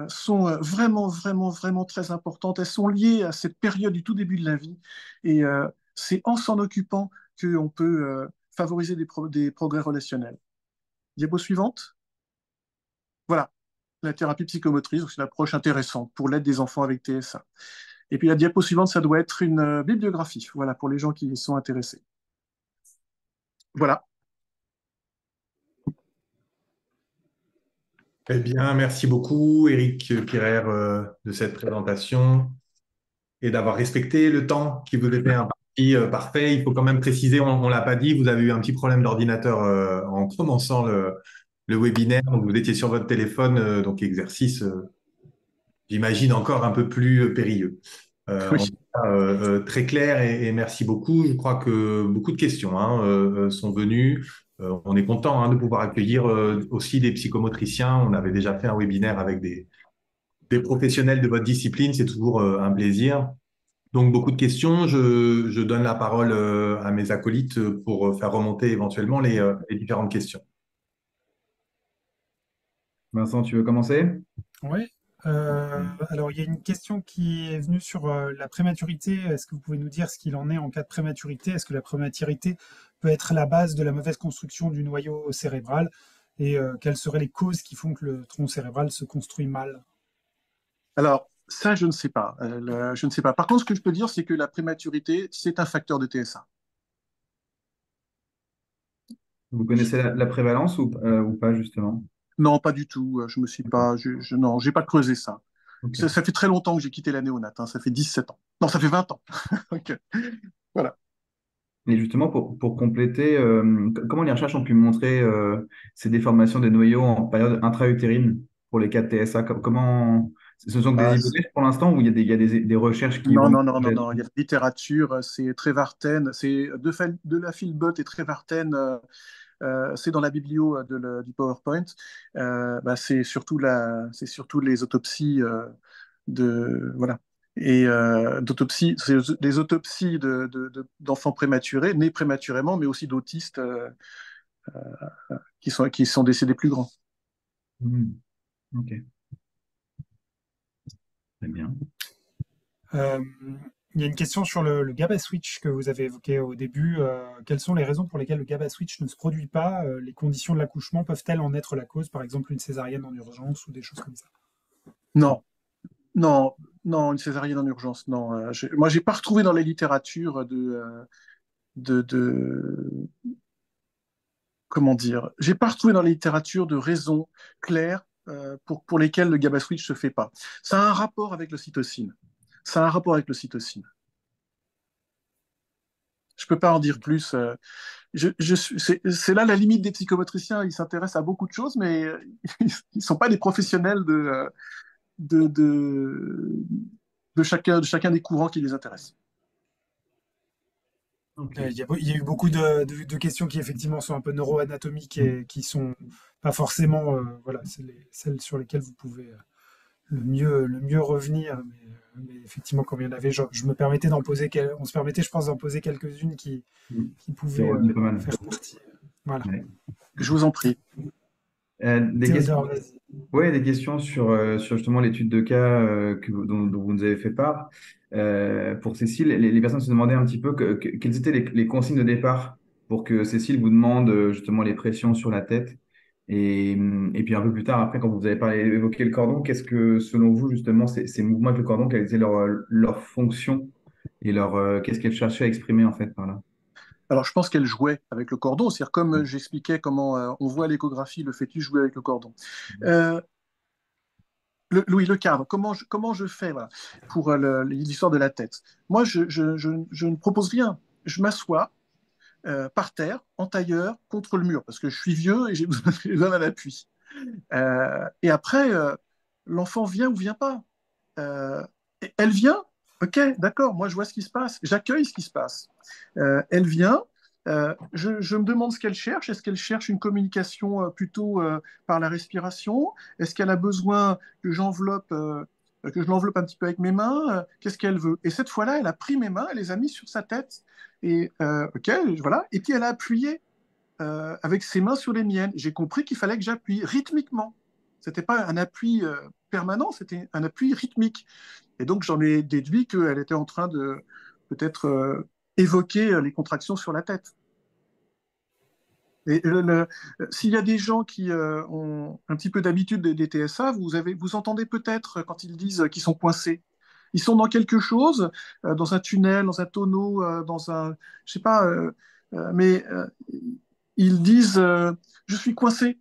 S2: sont vraiment, vraiment, vraiment très importantes. Elles sont liées à cette période du tout début de la vie. Et c'est en s'en occupant, qu'on peut euh, favoriser des, progrès relationnels. Diapo suivante. Voilà, la thérapie psychomotrice, c'est une approche intéressante pour l'aide des enfants avec TSA. Et puis la diapo suivante, ça doit être une euh, bibliographie, voilà, pour les gens qui y sont intéressés. Voilà.
S3: Eh bien, merci beaucoup, Eric Pierre, euh, de cette présentation et d'avoir respecté le temps qui vous était imparti. Oui, euh, parfait, il faut quand même préciser, on ne l'a pas dit, vous avez eu un petit problème d'ordinateur euh, en commençant le, webinaire, vous étiez sur votre téléphone, euh, donc exercice, j'imagine, encore un peu plus périlleux. très clair et, merci beaucoup. Je crois que beaucoup de questions hein, sont venues. on est content hein, de pouvoir accueillir aussi des psychomotriciens. On avait déjà fait un webinaire avec des professionnels de votre discipline, c'est toujours un plaisir. Donc beaucoup de questions. Je, donne la parole euh, à mes acolytes euh, pour euh, faire remonter éventuellement les, différentes questions.
S5: Vincent, tu veux commencer
S1: Oui. alors, il y a une question qui est venue sur la prématurité. Est-ce que vous pouvez nous dire ce qu'il en est en cas de prématurité Est-ce que la prématurité peut être la base de la mauvaise construction du noyau cérébral Et quelles seraient les causes qui font que le tronc cérébral se construit mal
S2: Alors, ça, je ne sais pas. Euh, je ne sais pas. Par contre, ce que je peux dire, c'est que la prématurité, c'est un facteur de TSA. Vous connaissez la, prévalence euh, ou, pas, justement Non, pas du tout. Euh, je me suis pas. Je, je non, j'ai pas creusé ça. ça. fait très longtemps que j'ai quitté la néonate. Hein. Ça fait 17 ans. Non, ça fait 20 ans. <laughs>
S5: Voilà. Et justement, pour, compléter, comment les recherches ont pu montrer ces déformations des noyaux en période intra-utérine pour les cas de TSA Comment ce sont que des ah, hypothèses pour l'instant ou il y a des, recherches qui. Non, non, non, non, il y a littérature,
S2: euh, c'est varten c'est de, de la Philbot et Trévarten. Euh, euh, c'est dans la bibliothèque euh, du PowerPoint. Bah, c'est surtout les autopsies de voilà et des autopsies d'enfants prématurés, nés prématurément, mais aussi d'autistes qui sont décédés plus grands. Hmm. Ok
S1: bien. Euh, il y a une question sur le, GABA switch que vous avez évoqué au début. Euh, quelles sont les raisons pour lesquelles le GABA switch ne se produit pas euh, Les conditions de l'accouchement peuvent-elles en être la cause Par exemple, une césarienne en urgence ou des choses comme ça
S2: Non. Non, non, une césarienne en urgence, non. Moi, je, moi, j'ai pas retrouvé dans les littératures de, de, comment dire, j'ai pas retrouvé dans la littérature de raisons claires euh, pour, pour lesquels le GABA switch ne se fait pas. Ça a un rapport avec le cytosine Ça a un rapport avec le cytosine Je ne peux pas en dire plus. Euh, je, c'est là la limite des psychomotriciens. Ils s'intéressent à beaucoup de choses, mais euh, <laughs> ils ne sont pas des professionnels de, de, de, chacun, de chacun des courants qui les intéressent.
S1: Euh, il, y a, eu beaucoup de, questions qui effectivement sont un peu neuroanatomiques et mm. qui sont pas forcément euh, celles sur lesquelles vous pouvez euh, le, mieux, le mieux revenir. Mais, effectivement, comme il y en avait, je, me permettais d'en poser, on se permettait, je pense, d'en poser quelques-unes qui, mm. pouvaient faire partie.
S5: Je vous en prie. Euh, des questions... des questions sur, euh, sur justement l'étude de cas euh, dont, vous nous avez fait part. pour Cécile, les, personnes se demandaient un petit peu quelles étaient les, consignes de départ pour que Cécile vous demande justement les pressions sur la tête. Et, puis un peu plus tard, après, quand vous avez parlé, évoqué le cordon, qu'est-ce que, selon vous, justement, ces, mouvements avec le cordon, quelle était leur, leur fonction et leur qu'est-ce qu'elle cherchait à exprimer en fait par là alors, je pense qu'elle jouait avec le cordon. C'est-à-dire, comme mm. euh, j'expliquais
S2: comment euh, on voit l'échographie le fœtus jouer avec le cordon. Mm. Euh, Louis, le cadre, comment je, comment je fais pour l'histoire de la tête Moi, je, ne propose rien. Je m'assois par terre, en tailleur, contre le mur, parce que je suis vieux et j'ai <laughs> besoin d'un appui. et après, l'enfant vient ou vient pas. elle vient, Ok, d'accord, moi je vois ce qui se passe, j'accueille ce qui se passe. Euh, elle vient, euh, je, me demande ce qu'elle cherche. Est-ce qu'elle cherche une communication euh, plutôt par la respiration Est-ce qu'elle a besoin que j'enveloppe que je l'enveloppe un petit peu avec mes mains Qu'est-ce qu'elle veut Et cette fois-là, elle a pris mes mains, elle les a mises sur sa tête. Et ok, voilà. Et puis elle a appuyé avec ses mains sur les miennes. J'ai compris qu'il fallait que j'appuie rythmiquement. C'était pas un appui euh, permanent, c'était un appui rythmique. Et donc j'en ai déduit qu'elle était en train de peut-être euh, évoquer euh, les contractions sur la tête. Et s'il y a des gens qui ont un petit peu d'habitude des, TSA, vous, avez, vous entendez peut-être quand ils disent qu'ils sont coincés. Ils sont dans quelque chose, dans un tunnel, dans un tonneau, dans un, je ne sais pas, mais ils disent je suis coincé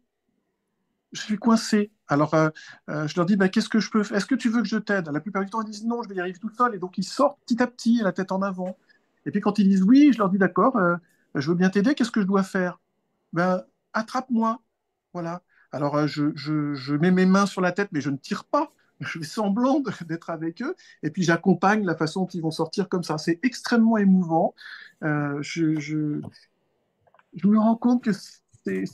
S2: je suis coincé. Alors, euh, euh, je leur dis, bah, qu'est-ce que je peux faire Est-ce que tu veux que je t'aide La plupart du temps, ils disent non, je vais y arriver tout seul. Et donc, ils sortent petit à petit, la tête en avant. Et puis, quand ils disent oui, je leur dis, d'accord, euh, bah, je veux bien t'aider, qu'est-ce que je dois faire Ben, attrape-moi. Voilà. Alors, je, mets mes mains sur la tête, mais je ne tire pas. <laughs> Je fais semblant d'être avec eux. Et puis, j'accompagne la façon dont ils vont sortir comme ça. C'est extrêmement émouvant. Je, je, je me rends compte que c'est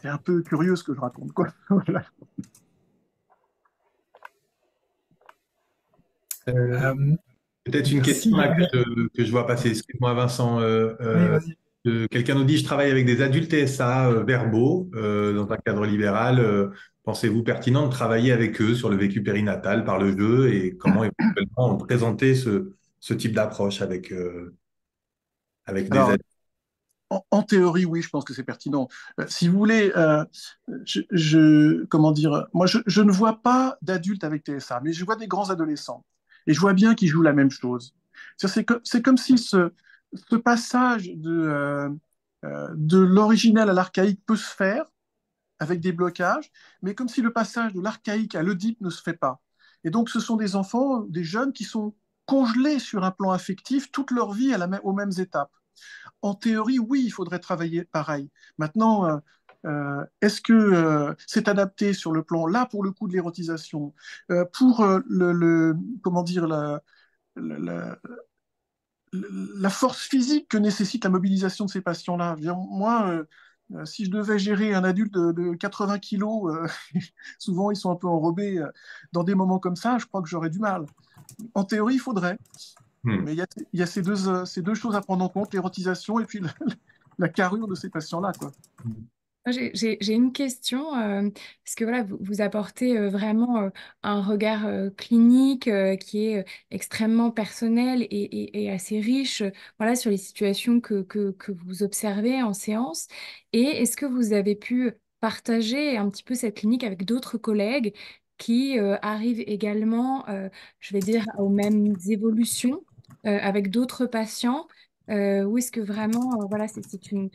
S2: c'est un peu curieux ce que je raconte. Quoi. <laughs>
S1: Euh, euh, peut-être une
S3: question que, je vois passer. Excuse-moi, Vincent. Euh, quelqu'un nous dit je travaille avec des adultes TSA verbaux dans un cadre libéral. Pensez-vous pertinent de travailler avec eux sur le vécu périnatal par le jeu et comment éventuellement présenter ce, type d'approche avec, avec des adultes en, théorie, oui,
S2: je pense que c'est pertinent. Euh, si vous voulez, euh, je, comment dire, moi, je, ne vois pas d'adultes avec TSA, mais je vois des grands adolescents. Et je vois bien qu'ils jouent la même chose. C'est comme, si ce, ce passage de, euh, de l'original à l'archaïque peut se faire avec des blocages, mais comme si le passage de l'archaïque à l'Oedipe ne se fait pas. Et donc, ce sont des enfants, des jeunes qui sont congelés sur un plan affectif toute leur vie à la, aux mêmes étapes. En théorie, oui, il faudrait travailler pareil. Maintenant, euh, euh, est-ce que euh, c'est adapté sur le plan là pour le coup de l'érotisation, pour le, comment dire la, force physique que nécessite la mobilisation de ces patients-là Moi, si je devais gérer un adulte de, de 80 kilos, <laughs> souvent ils sont un peu enrobés dans des moments comme ça, je crois que j'aurais du mal. En théorie, il faudrait. Hmm. Mais il y a, ces, deux, euh, ces, deux, choses à prendre en compte, l'érotisation et puis la, carrure de ces patients-là. Hmm.
S4: J'ai une question, euh, parce que voilà, vous, apportez euh, vraiment un regard clinique qui est extrêmement personnel et, assez riche voilà, sur les situations que, que, que vous observez en séance. Et est-ce que vous avez pu partager un petit peu cette clinique avec d'autres collègues qui arrivent également, je vais dire, aux mêmes évolutions euh, avec d'autres patients euh, ou est-ce que vraiment, euh, voilà, c'est une,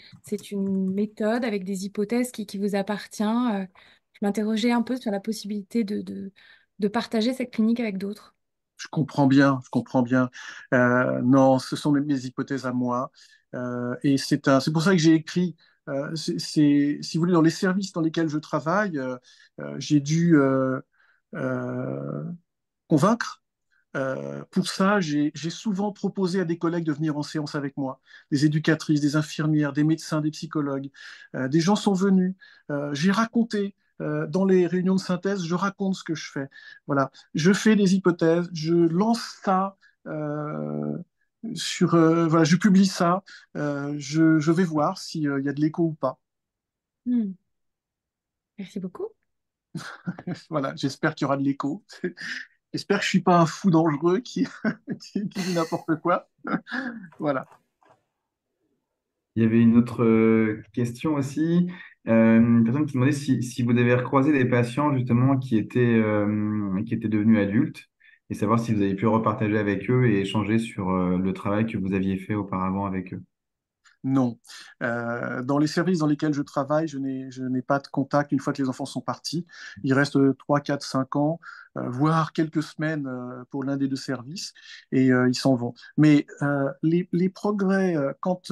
S4: une, méthode avec des hypothèses qui, vous appartient Je m'interrogeais un peu sur la possibilité de, de, partager cette clinique avec d'autres.
S2: Je comprends bien, je comprends bien. non, ce sont mes, hypothèses à moi. et c'est pour ça que j'ai écrit si vous voulez, dans les services dans lesquels je travaille, j'ai dû convaincre euh, pour ça, j'ai souvent proposé à des collègues de venir en séance avec moi, des éducatrices, des infirmières, des médecins, des psychologues. Euh, des gens sont venus. Euh, j'ai raconté. dans les réunions de synthèse, je raconte ce que je fais. Voilà, je fais des hypothèses, je lance ça sur, voilà, je publie ça. Je, vais voir s'il y a de l'écho ou pas.
S4: Hmm. Merci beaucoup.
S2: <laughs> voilà, j'espère qu'il y aura de l'écho. <laughs> J'espère que je ne suis pas un fou dangereux qui, <laughs> dit n'importe quoi. <laughs> voilà.
S5: Il y avait une autre euh, question aussi. Euh, une personne qui demandait si, vous avez recroisé des patients justement qui étaient, euh, qui étaient devenus adultes et savoir si vous avez pu repartager avec eux et échanger sur le travail que vous aviez fait auparavant avec eux.
S2: Non. Euh, dans les services dans lesquels je travaille, je n'ai pas de contact une fois que les enfants sont partis. Il reste 3, 4, 5 ans, euh, voire quelques semaines euh, pour l'un des deux services, et ils s'en vont. Mais les, les, progrès, quand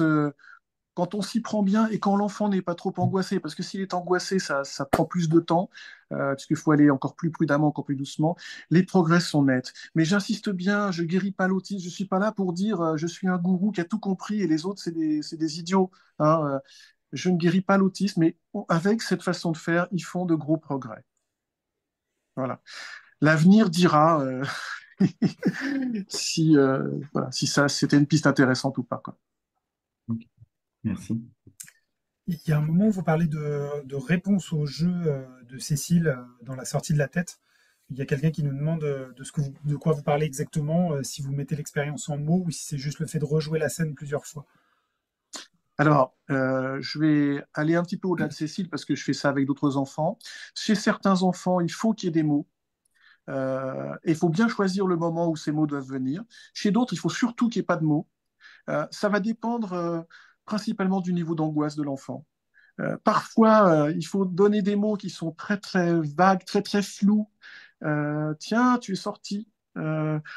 S2: quand on s'y prend bien et quand l'enfant n'est pas trop angoissé, parce que s'il est angoissé, ça, ça, prend plus de temps, euh, parce qu'il faut aller encore plus prudemment, encore plus doucement, les progrès sont nets. Mais j'insiste bien, je guéris pas l'autisme, je suis pas là pour dire euh, je suis un gourou qui a tout compris et les autres, c'est des, idiots. Hein, euh. je ne guéris pas l'autisme, mais avec cette façon de faire, ils font de gros progrès. Voilà. L'avenir dira <laughs> si, si ça c'était une piste intéressante ou pas. Quoi. Merci.
S1: Il y a un moment où vous parlez de, réponse au jeu euh, de Cécile euh, dans la sortie de la tête. Il y a quelqu'un qui nous demande euh, de, ce que de quoi vous parlez exactement, si vous mettez l'expérience en mots ou si c'est juste le fait de rejouer la scène plusieurs fois.
S2: Alors, je vais aller un petit peu au-delà de Cécile parce que je fais ça avec d'autres enfants. Chez certains enfants, il faut qu'il y ait des mots. il faut bien choisir le moment où ces mots doivent venir. Chez d'autres, il faut surtout qu'il n'y ait pas de mots. ça va dépendre principalement du niveau d'angoisse de l'enfant. Euh, parfois, euh, il faut donner des mots qui sont très très vagues, très très flous. Euh, tiens, tu es sorti.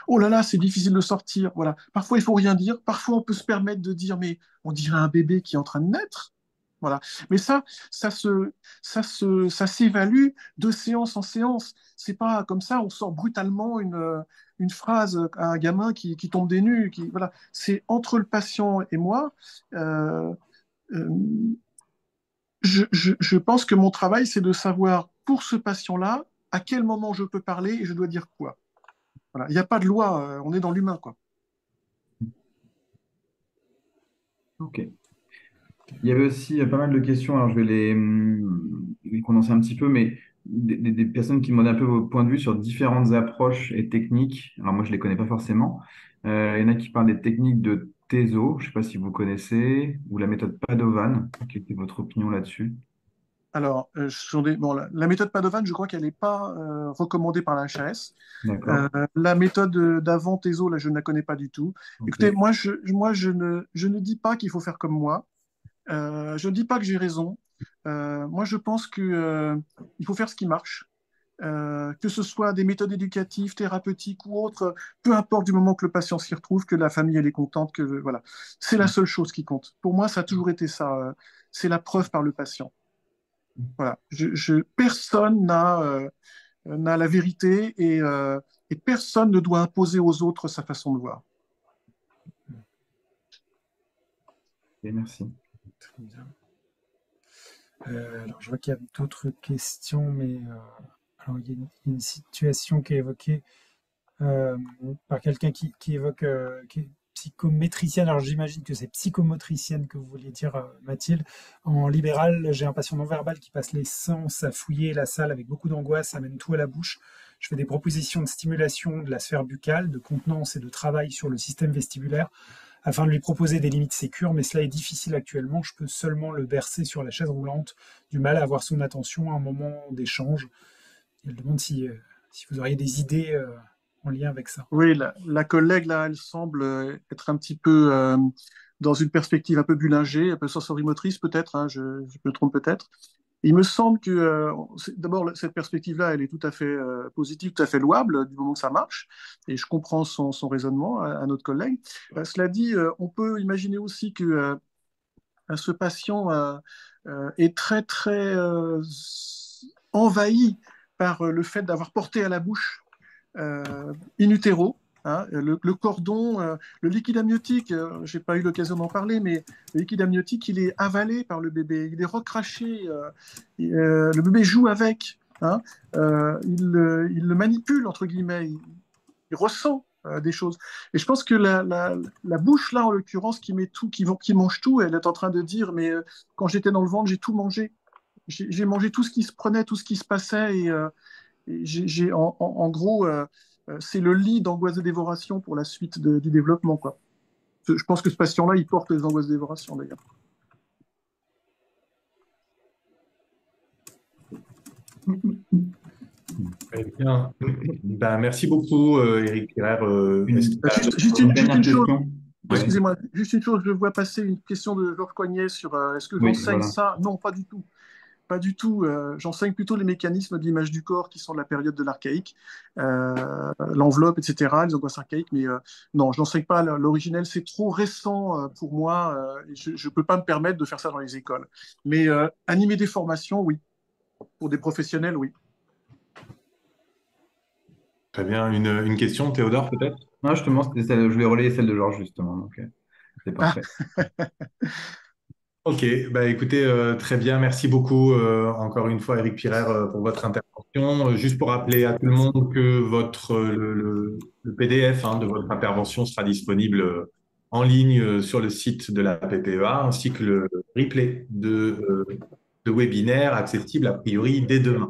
S2: oh là là, c'est difficile de sortir. Voilà. Parfois, il faut rien dire. Parfois, on peut se permettre de dire, mais on dirait un bébé qui est en train de naître. Voilà. Mais ça, ça se, ça se, ça s'évalue de séance en séance. C'est pas comme ça, on sort brutalement une, une phrase à un gamin qui, qui tombe des nues. Qui, voilà. C'est entre le patient et moi. Euh, euh, je, je, je, pense que mon travail, c'est de savoir pour ce patient-là à quel moment je peux parler et je dois dire quoi. Voilà. Il n'y a pas de loi, euh, on est dans l'humain, quoi.
S5: Ok. Il y avait aussi euh, pas mal de questions, alors je vais les, hum, condenser un petit peu, mais des, personnes qui demandaient un peu vos points de vue sur différentes approches et techniques. Alors moi, je ne les connais pas forcément. Euh, il y en a qui parlent des techniques de TESO, je ne sais pas si vous connaissez, ou la méthode Padovan. Quelle était votre opinion là-dessus
S2: alors, euh, la, méthode Padovan, je crois qu'elle n'est pas recommandée par la la méthode d'avant TESO, là, je ne la connais pas du tout. Écoutez, moi, moi, ne, je ne dis pas qu'il faut faire comme moi. Euh, je ne dis pas que j'ai raison. Euh, moi, je pense qu'il euh, faut faire ce qui marche. que ce soit des méthodes éducatives, thérapeutiques ou autres, peu importe du moment que le patient s'y retrouve, que la famille elle est contente, que voilà, c'est la mm. seule chose qui compte. Pour moi, ça a toujours été ça. c'est la preuve par le patient. Mm. Voilà. Je, personne n'a la vérité et, et personne ne doit imposer aux autres sa façon de voir.
S1: Et merci. Euh, alors, je vois qu'il y a d'autres questions, mais euh, alors, il y a une, situation qui est évoquée euh, par quelqu'un qui, évoque est psychométricienne. Alors, j'imagine que c'est psychomotricienne que vous vouliez dire, Mathilde. En libéral, j'ai un patient non-verbal qui passe les sens à fouiller la salle avec beaucoup d'angoisse, amène tout à la bouche. Je fais des propositions de stimulation de la sphère buccale, de contenance et de travail sur le système vestibulaire afin de lui proposer des limites sécures, mais cela est difficile actuellement. Je peux seulement le bercer sur la chaise roulante, du mal à avoir son attention à un moment d'échange. Elle demande si, euh, si vous auriez des idées euh, en lien avec ça.
S2: Oui, la, collègue, là, elle semble euh, être un petit peu dans une perspective un peu bulingée, un peu sensorimotrice peut-être, hein, je, me trompe peut-être, il me semble que, euh, d'abord, cette perspective-là, elle est tout à fait euh, positive, tout à fait louable, euh, du moment que ça marche, et je comprends son, raisonnement à, notre collègue. cela dit, on peut imaginer aussi que ce patient est très, très envahi par le fait d'avoir porté à la bouche in utero Hein, le, cordon, euh, le liquide amniotique, euh, j'ai je n'ai pas eu l'occasion d'en parler, mais le liquide amniotique, il est avalé par le bébé, il est recraché, euh, le bébé joue avec, hein, il, le manipule, entre guillemets, il, ressent des choses. Et je pense que la, bouche, là, en l'occurrence, qui, met tout, qui, qui mange tout, elle est en train de dire, mais quand j'étais dans le ventre, j'ai tout mangé. J'ai mangé tout ce qui se prenait, tout ce qui se passait, et, j'ai en, gros... Euh, c'est le lit d'angoisse de dévoration pour la suite du développement. Je pense que ce patient-là, il porte les angoisses de dévoration d'ailleurs.
S3: bien. Ben, merci beaucoup, Eric euh, euh juste, une, Excusez-moi,
S2: juste une chose, je vois passer une question de Georges Coignet sur euh, est-ce que j'enseigne ça Non, pas du tout pas du tout. Euh, j'enseigne plutôt les mécanismes de l'image du corps qui sont de la période de l'archaïque, euh, l'enveloppe, etc., les angoisses archaïques. Mais euh, non, je n'enseigne pas l'originel. C'est trop récent pour moi. je ne peux pas me permettre de faire ça dans les écoles. Mais animer des formations, oui. Pour des professionnels, oui.
S3: Très bien. Une, question, Théodore, peut-être justement, je vais relayer celle de Georges, justement. c'est parfait. <laughs> Ok, bah écoutez, euh, très bien, merci beaucoup euh, encore une fois Eric Pirer euh, pour votre intervention. juste pour rappeler à tout le monde que votre, le, PDF hein, de votre intervention sera disponible en ligne sur le site de la PPEA, ainsi que le replay de webinaire accessible a priori dès demain.